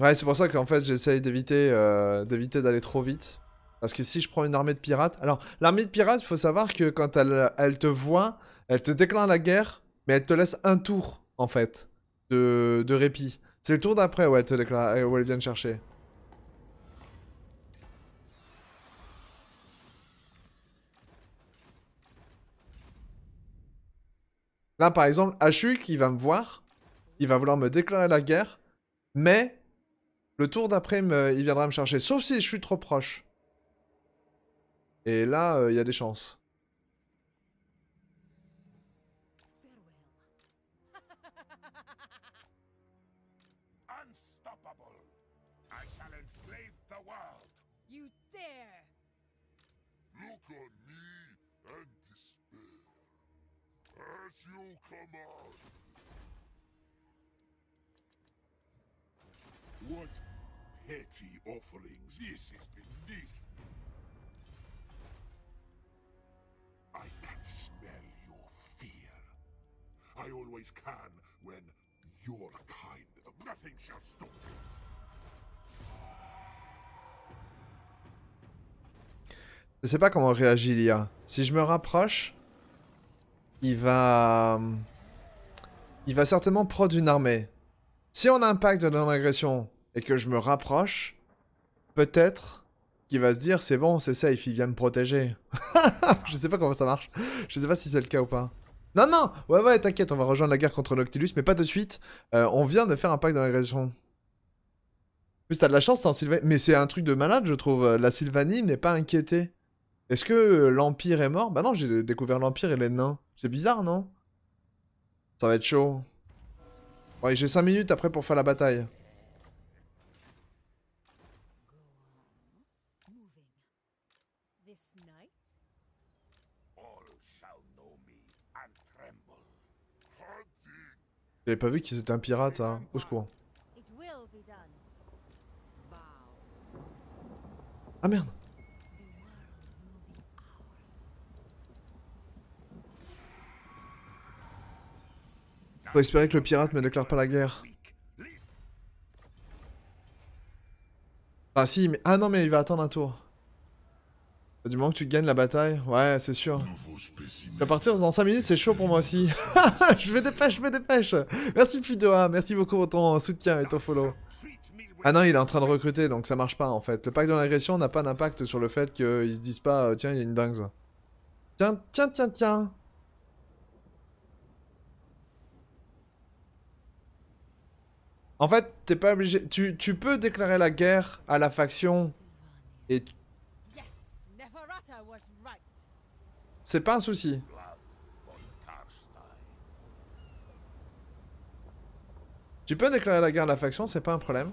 Ouais, c'est pour ça qu'en fait, j'essaye euh, d'éviter d'aller trop vite. Parce que si je prends une armée de pirates... Alors, l'armée de pirates, il faut savoir que quand elle, te voit, elle te déclare la guerre, mais elle te laisse un tour, en fait, de, répit. C'est le tour d'après où elle te déclare, euh, où elle vient te chercher. Là, par exemple, H.U. il va me voir, il va vouloir me déclarer la guerre, mais le tour d'après, euh, il viendra me chercher. Sauf si je suis trop proche. Et là, euh, il y a des chances petty offerings. This is beneath me. I can smell your fear. I always can when you're kind. Nothing shall stop me. Je sais pas comment réagit l'IA. Si je me rapproche, il va... Euh, il va certainement prod une armée. Si on impacte dans l'agression, et que je me rapproche, peut-être qu'il va se dire c'est bon, c'est safe, il vient me protéger. je sais pas comment ça marche. Je sais pas si c'est le cas ou pas. Non, non Ouais, ouais, t'inquiète, on va rejoindre la guerre contre Noctilus, mais pas de suite. Euh, on vient de faire un pacte dans l'agression. Plus t'as de la chance, en hein, Sylvanie. Mais c'est un truc de malade, je trouve. La Sylvanie n'est pas inquiétée. Est-ce que euh, l'Empire est mort Bah non, j'ai découvert l'Empire et les nains. C'est bizarre, non Ça va être chaud. Ouais, j'ai 5 minutes après pour faire la bataille. J'avais pas vu qu'ils étaient un pirate, ça. Au secours. Ah merde Faut espérer que le pirate ne déclare pas la guerre. Ah si, mais... Ah non, mais il va attendre un tour. Du moment que tu gagnes la bataille, ouais, c'est sûr. À partir dans 5 minutes, c'est chaud pour moi aussi. je me dépêche, je me dépêche. Merci Fidoa, merci beaucoup pour ton soutien et ton follow. Ah non, il est en train de recruter, donc ça marche pas en fait. Le pacte de l'agression n'a pas d'impact sur le fait qu'ils se disent pas, euh, tiens, il y a une dingue. Tiens, tiens, tiens, tiens. En fait, t'es pas obligé. Tu, tu peux déclarer la guerre à la faction et C'est pas un souci. Tu peux déclarer la guerre de la faction, c'est pas un problème.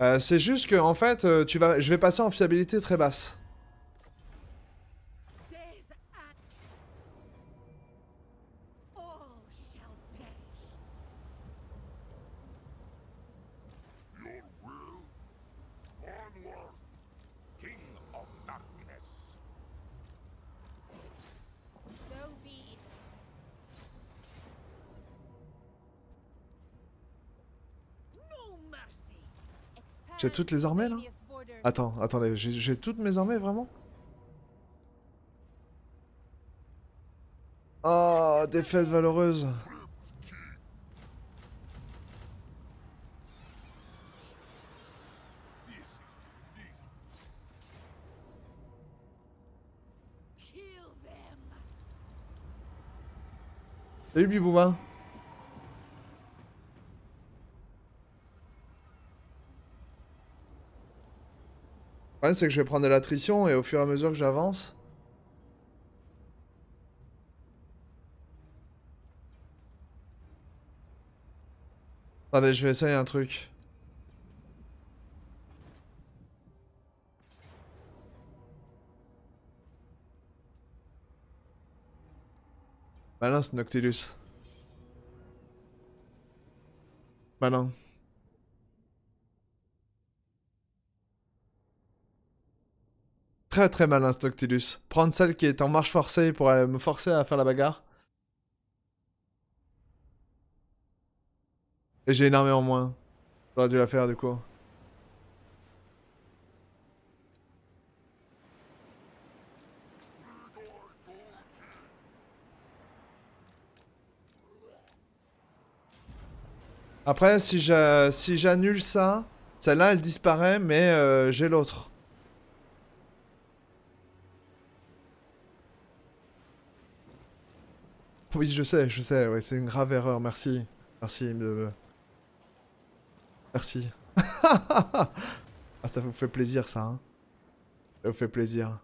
Euh, c'est juste que, en fait, euh, tu vas... je vais passer en fiabilité très basse. J'ai toutes les armées là Attends, attendez, j'ai toutes mes armées vraiment Oh, défaite valeureuse Salut Bibouma c'est que je vais prendre de l'attrition et au fur et à mesure que j'avance. Attendez, je vais essayer un truc. Malin ce Noctilus. Malin. Très très malin ce Prendre celle qui est en marche forcée pour me forcer à faire la bagarre. Et j'ai une armée en moins. J'aurais dû la faire du coup. Après, si j'annule ça, celle-là, elle disparaît, mais euh, j'ai l'autre. Oui, je sais, je sais, ouais, c'est une grave erreur, merci. Merci. Merci. ah, ça vous fait plaisir, ça. Hein. ça vous fait plaisir.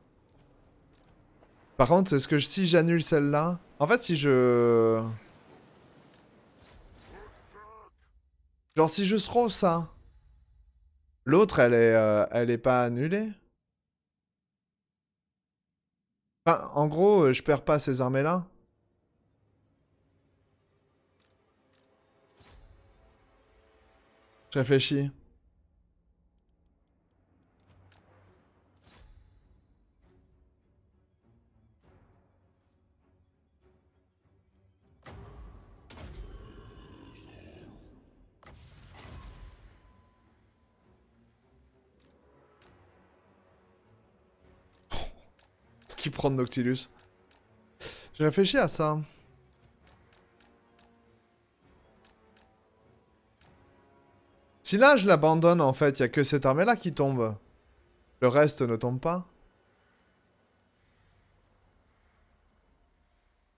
Par contre, c'est ce que si j'annule celle-là... En fait, si je... Genre, si je trouve ça... L'autre, elle est, euh, elle est pas annulée en gros, euh, je perds pas ces armées-là. Je réfléchis. Ce qui prend Noctilus. J'ai réfléchi à ça. Si là, je l'abandonne, en fait, il n'y a que cette armée-là qui tombe. Le reste ne tombe pas.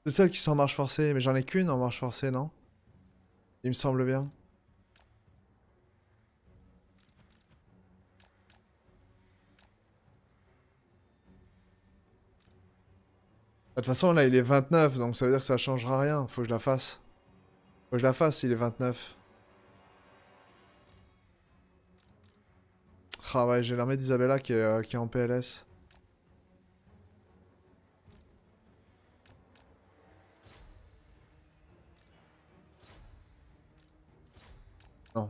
C'est celle qui sont en marche forcée, mais j'en ai qu'une en marche forcée, non Il me semble bien. De toute façon, là, il est 29, donc ça veut dire que ça changera rien. Faut que je la fasse. Faut que je la fasse, il est 29. Ah ouais, j'ai l'armée d'Isabella qui, euh, qui, est en PLS. Non.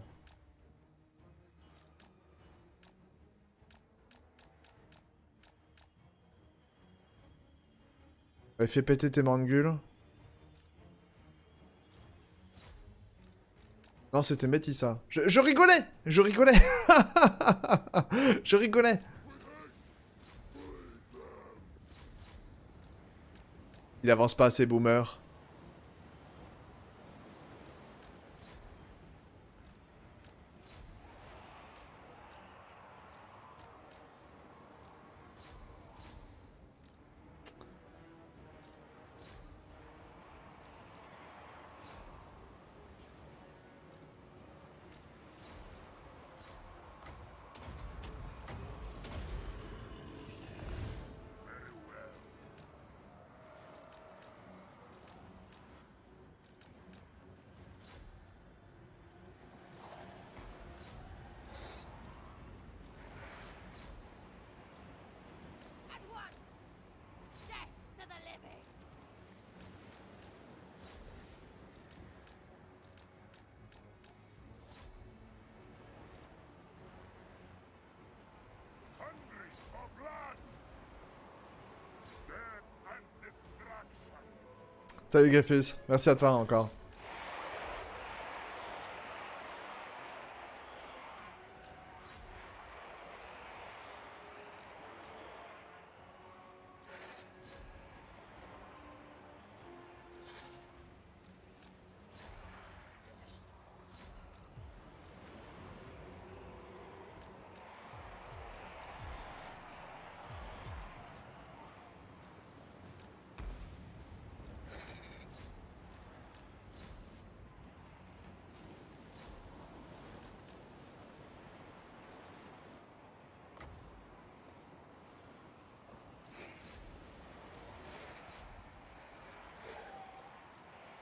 fais péter tes mangules. Non, c'était Métis, Je, je rigolais Je rigolais Je rigolais Il avance pas assez, Boomer. Salut Griffiths, merci à toi encore.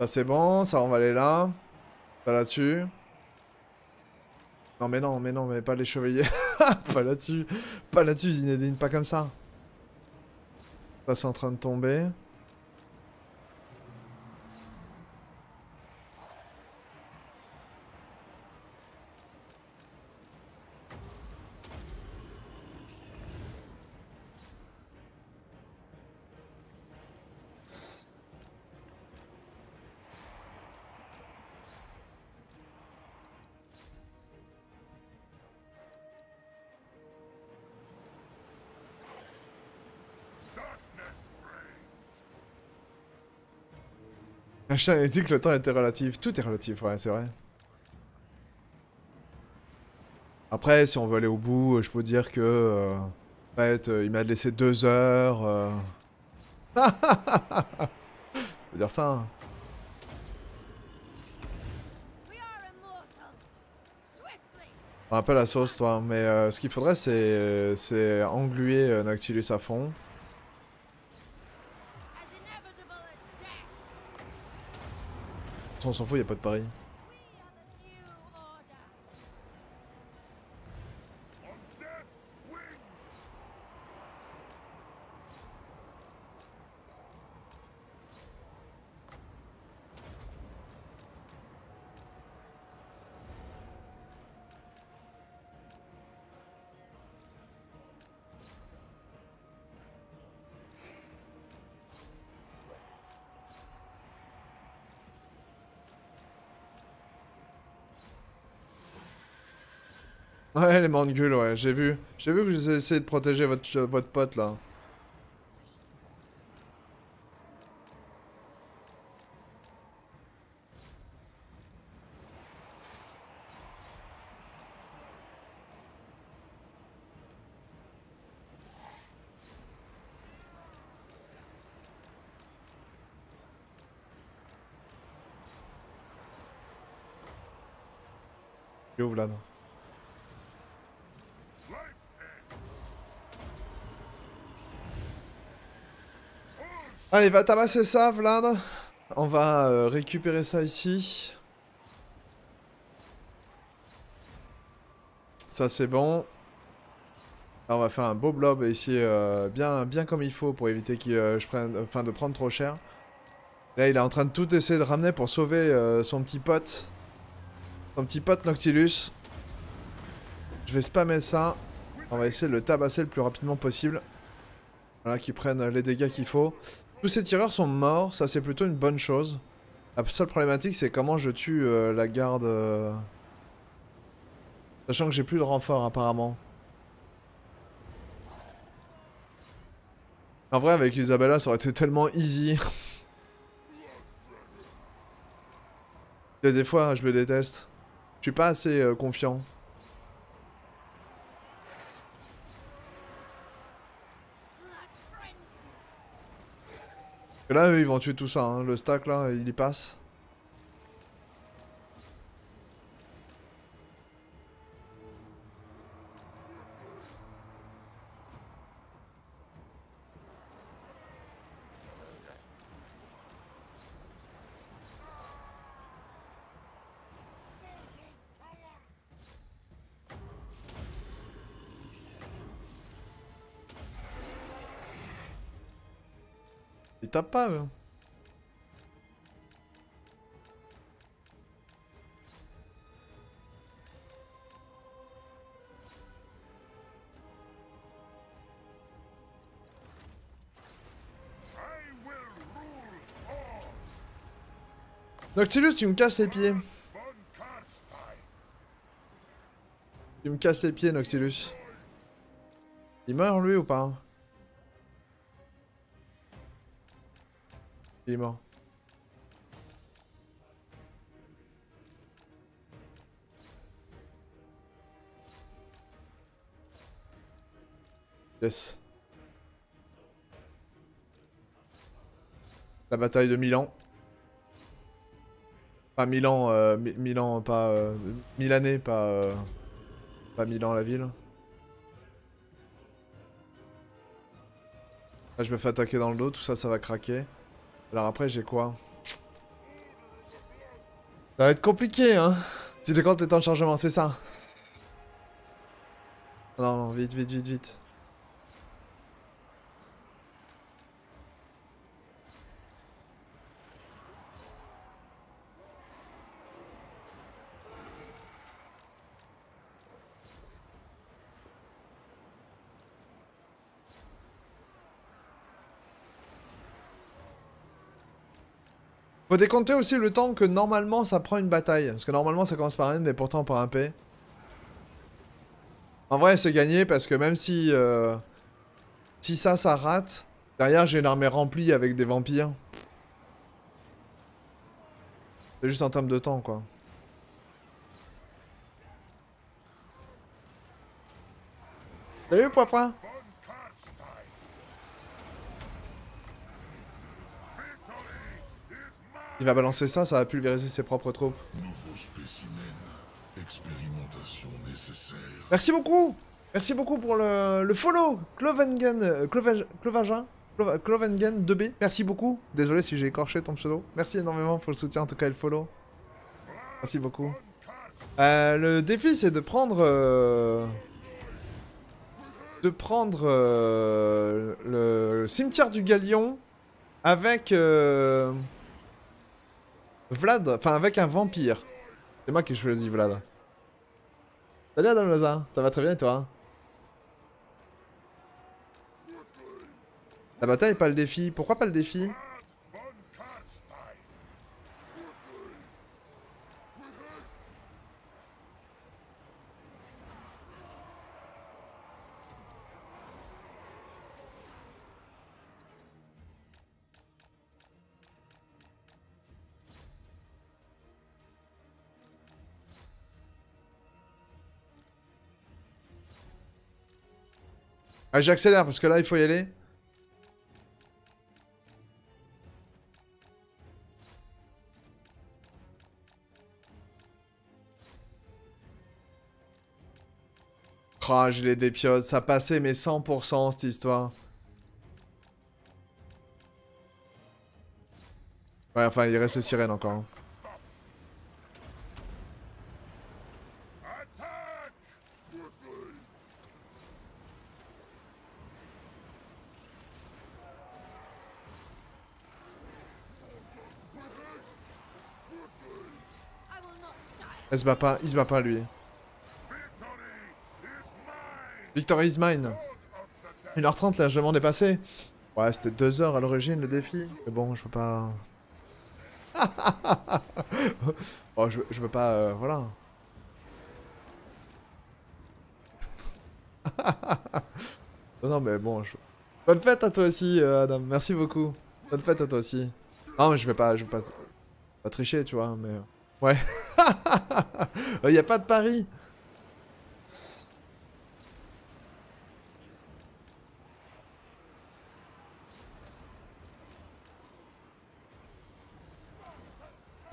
Ça c'est bon, ça on va aller là. Pas là-dessus. Non mais non, mais non, mais pas les chevaliers. pas là-dessus. Pas là-dessus, Zinedine, pas comme ça. Ça c'est en train de tomber. Einstein a dit que le temps était relatif. Tout est relatif, ouais, c'est vrai. Après, si on veut aller au bout, euh, je peux dire que... Euh, en euh, il m'a laissé deux heures. je veux dire ça. On hein. la sauce, toi, mais ce qu'il faudrait, c'est engluer Noctilus à fond. on s'en fout, y a pas de pari. les mangules, ouais, j'ai vu. J'ai vu que vous essayez de protéger votre, euh, votre pote, là. Yo, Vlad. Allez, va tabasser ça, Vlad. On va euh, récupérer ça ici. Ça, c'est bon. Là, on va faire un beau blob ici, euh, bien, bien comme il faut pour éviter que euh, je prenne, enfin, de prendre trop cher. Là, il est en train de tout essayer de ramener pour sauver son petit pote. Son petit pote Noctilus. Je vais spammer ça. On va essayer de le tabasser le plus rapidement possible. Voilà, qu'il prenne les dégâts qu'il faut. Tous ces tireurs sont morts, ça c'est plutôt une bonne chose. La seule problématique c'est comment je tue euh, la garde... Euh, sachant que j'ai plus de renfort apparemment. En vrai avec Isabella ça aurait été tellement easy. des fois je me déteste. Je suis pas assez euh, confiant. là, ils vont tuer tout ça. Hein. Le stack, là, il y passe. T'as pas, Noctilus, tu me casses les pieds. Tu me casses les pieds, Noctilus. Il meurt, lui, ou pas Il est mort. Yes. La bataille de Milan. Pas Milan, euh, Milan, pas euh, années, pas euh, pas Milan la ville. Là, je me fais attaquer dans le dos, tout ça, ça va craquer. Alors après, j'ai quoi Ça va être compliqué, hein Tu décomptes les temps de chargement, c'est ça Non, non, vite, vite, vite, vite. Faut décompter aussi le temps que normalement ça prend une bataille. Parce que normalement ça commence par rien mais pourtant par un P. En vrai c'est gagné parce que même si... Euh, si ça, ça rate... Derrière j'ai une armée remplie avec des vampires. C'est juste en termes de temps quoi. Salut Poipoin Il va balancer ça, ça va pulvériser ses propres troupes. Merci beaucoup Merci beaucoup pour le, follow Clovengen, euh, Clovagin, Clovengen 2B, merci beaucoup. Désolé si j'ai écorché ton pseudo. Merci énormément pour le soutien, en tout cas, le follow. Merci beaucoup. Euh, le défi, c'est de prendre... Euh, de prendre le cimetière du Galion avec... Vlad, enfin avec un vampire. C'est moi qui choisis Vlad. Salut Adam Loza, ça va très bien et toi La bataille, pas le défi. Pourquoi pas le défi Ah, j'accélère parce que là, il faut y aller. Oh, je les dépiotes, Ça passait mais 100% cette histoire. Ouais, enfin, il reste sirène sirène encore. Hein. Il se bat pas, il se bat pas lui. Victory is mine. 1h30 là, je m'en passé Ouais, c'était 2 h à l'origine le défi. Mais bon, je peux pas... oh, je, veux pas... Euh, voilà. non, mais bon, Bonne fête à toi aussi, euh, Adam. Merci beaucoup. Bonne fête à toi aussi. Non, mais je vais pas, je vais pas tricher, tu vois, mais... Ouais. Il n'y a pas de pari.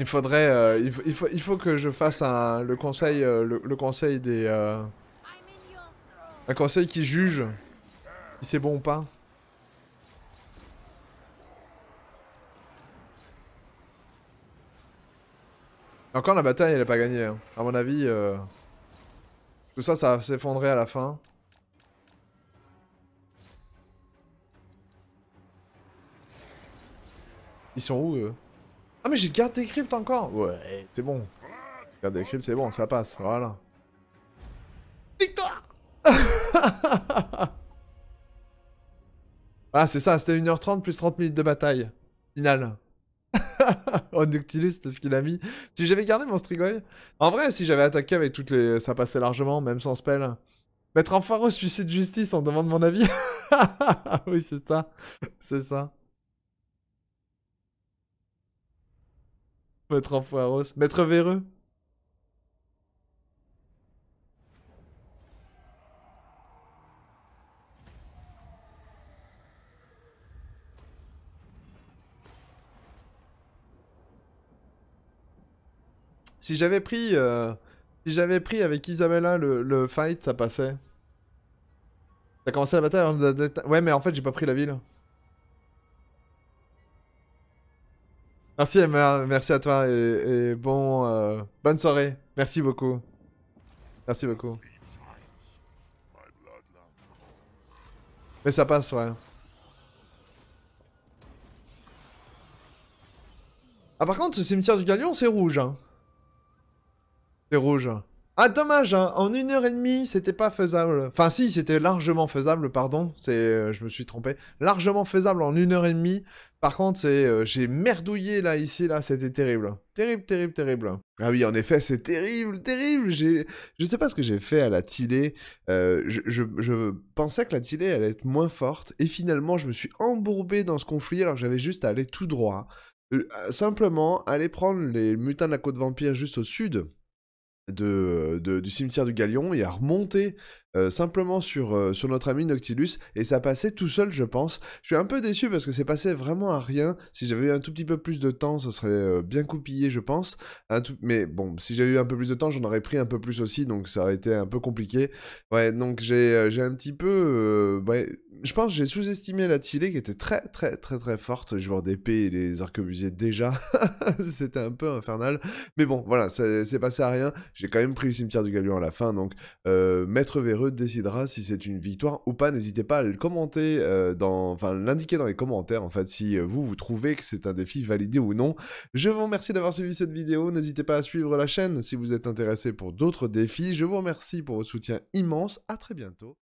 Il faudrait, euh, il, faut, il faut que je fasse le conseil, euh, conseil des, euh, un conseil qui juge si c'est bon ou pas. Encore la bataille, elle est pas gagnée. Hein. À mon avis, euh, tout ça, ça va à la fin. Ils sont où eux Ah mais j'ai garde des cryptes encore Ouais, c'est bon. Garde des cryptes, c'est bon, ça passe, voilà. Victoire Voilà, ah, c'est ça, c'était 1h30 plus 30 minutes de bataille. Finale. oh, c'est ce qu'il a mis. Si j'avais gardé mon Strigoi. En vrai, si j'avais attaqué avec toutes les. Ça passait largement, même sans spell. Mettre un sais suicide justice, on demande mon avis. oui, c'est ça. C'est ça. Mettre Enfoiros Maître Mettre véreux. Si j'avais pris, euh, j'avais pris avec Isabella le, fight, ça passait. T'as commencé la bataille hein, Ouais, mais en fait, j'ai pas pris la ville. Merci, Emma. Eh, merci à toi et, bon, euh, bonne soirée. Merci beaucoup. Merci beaucoup. Mais ça passe, ouais. Ah par contre, ce cimetière du Galion, c'est rouge. Hein. C'est rouge. Ah, dommage, hein. en une heure et demie, c'était pas faisable. Enfin, si, c'était largement faisable, pardon, c'est, euh, je me suis trompé. Largement faisable en une heure et demie. Par contre, c'est, euh, j'ai merdouillé là, ici, là, c'était terrible. Terrible, terrible, terrible. Ah oui, en effet, c'est terrible, terrible. J'ai, je sais pas ce que j'ai fait à la tilée. Euh, je, pensais que la tilée allait être moins forte, et finalement, je me suis embourbé dans ce conflit alors j'avais juste à aller tout droit. simplement, aller prendre les mutins de la côte vampire juste au sud de, du cimetière du Galion et à remonter euh, simplement sur, euh, sur notre ami Noctilus et ça passait tout seul, je pense. Je suis un peu déçu parce que c'est passé vraiment à rien. Si j'avais eu un tout petit peu plus de temps, ça serait euh, bien coupillé, je pense. Mais bon, si j'avais eu un peu plus de temps, j'en aurais pris un peu plus aussi, donc ça aurait été un peu compliqué. Ouais, donc j'ai un petit peu. je pense j'ai sous-estimé la Tilé qui était très, très, très, très forte. joueur d'épée et les arquebusiers déjà. C'était un peu infernal. Mais bon, voilà, c'est passé à rien. J'ai quand même pris le cimetière du Galion à la fin, donc Maître Véro décidera si c'est une victoire ou pas. N'hésitez pas à le commenter, euh, dans, enfin l'indiquer dans les commentaires en fait si euh, vous vous trouvez que c'est un défi validé ou non. Je vous remercie d'avoir suivi cette vidéo. N'hésitez pas à suivre la chaîne si vous êtes intéressé pour d'autres défis. Je vous remercie pour votre soutien immense. À très bientôt.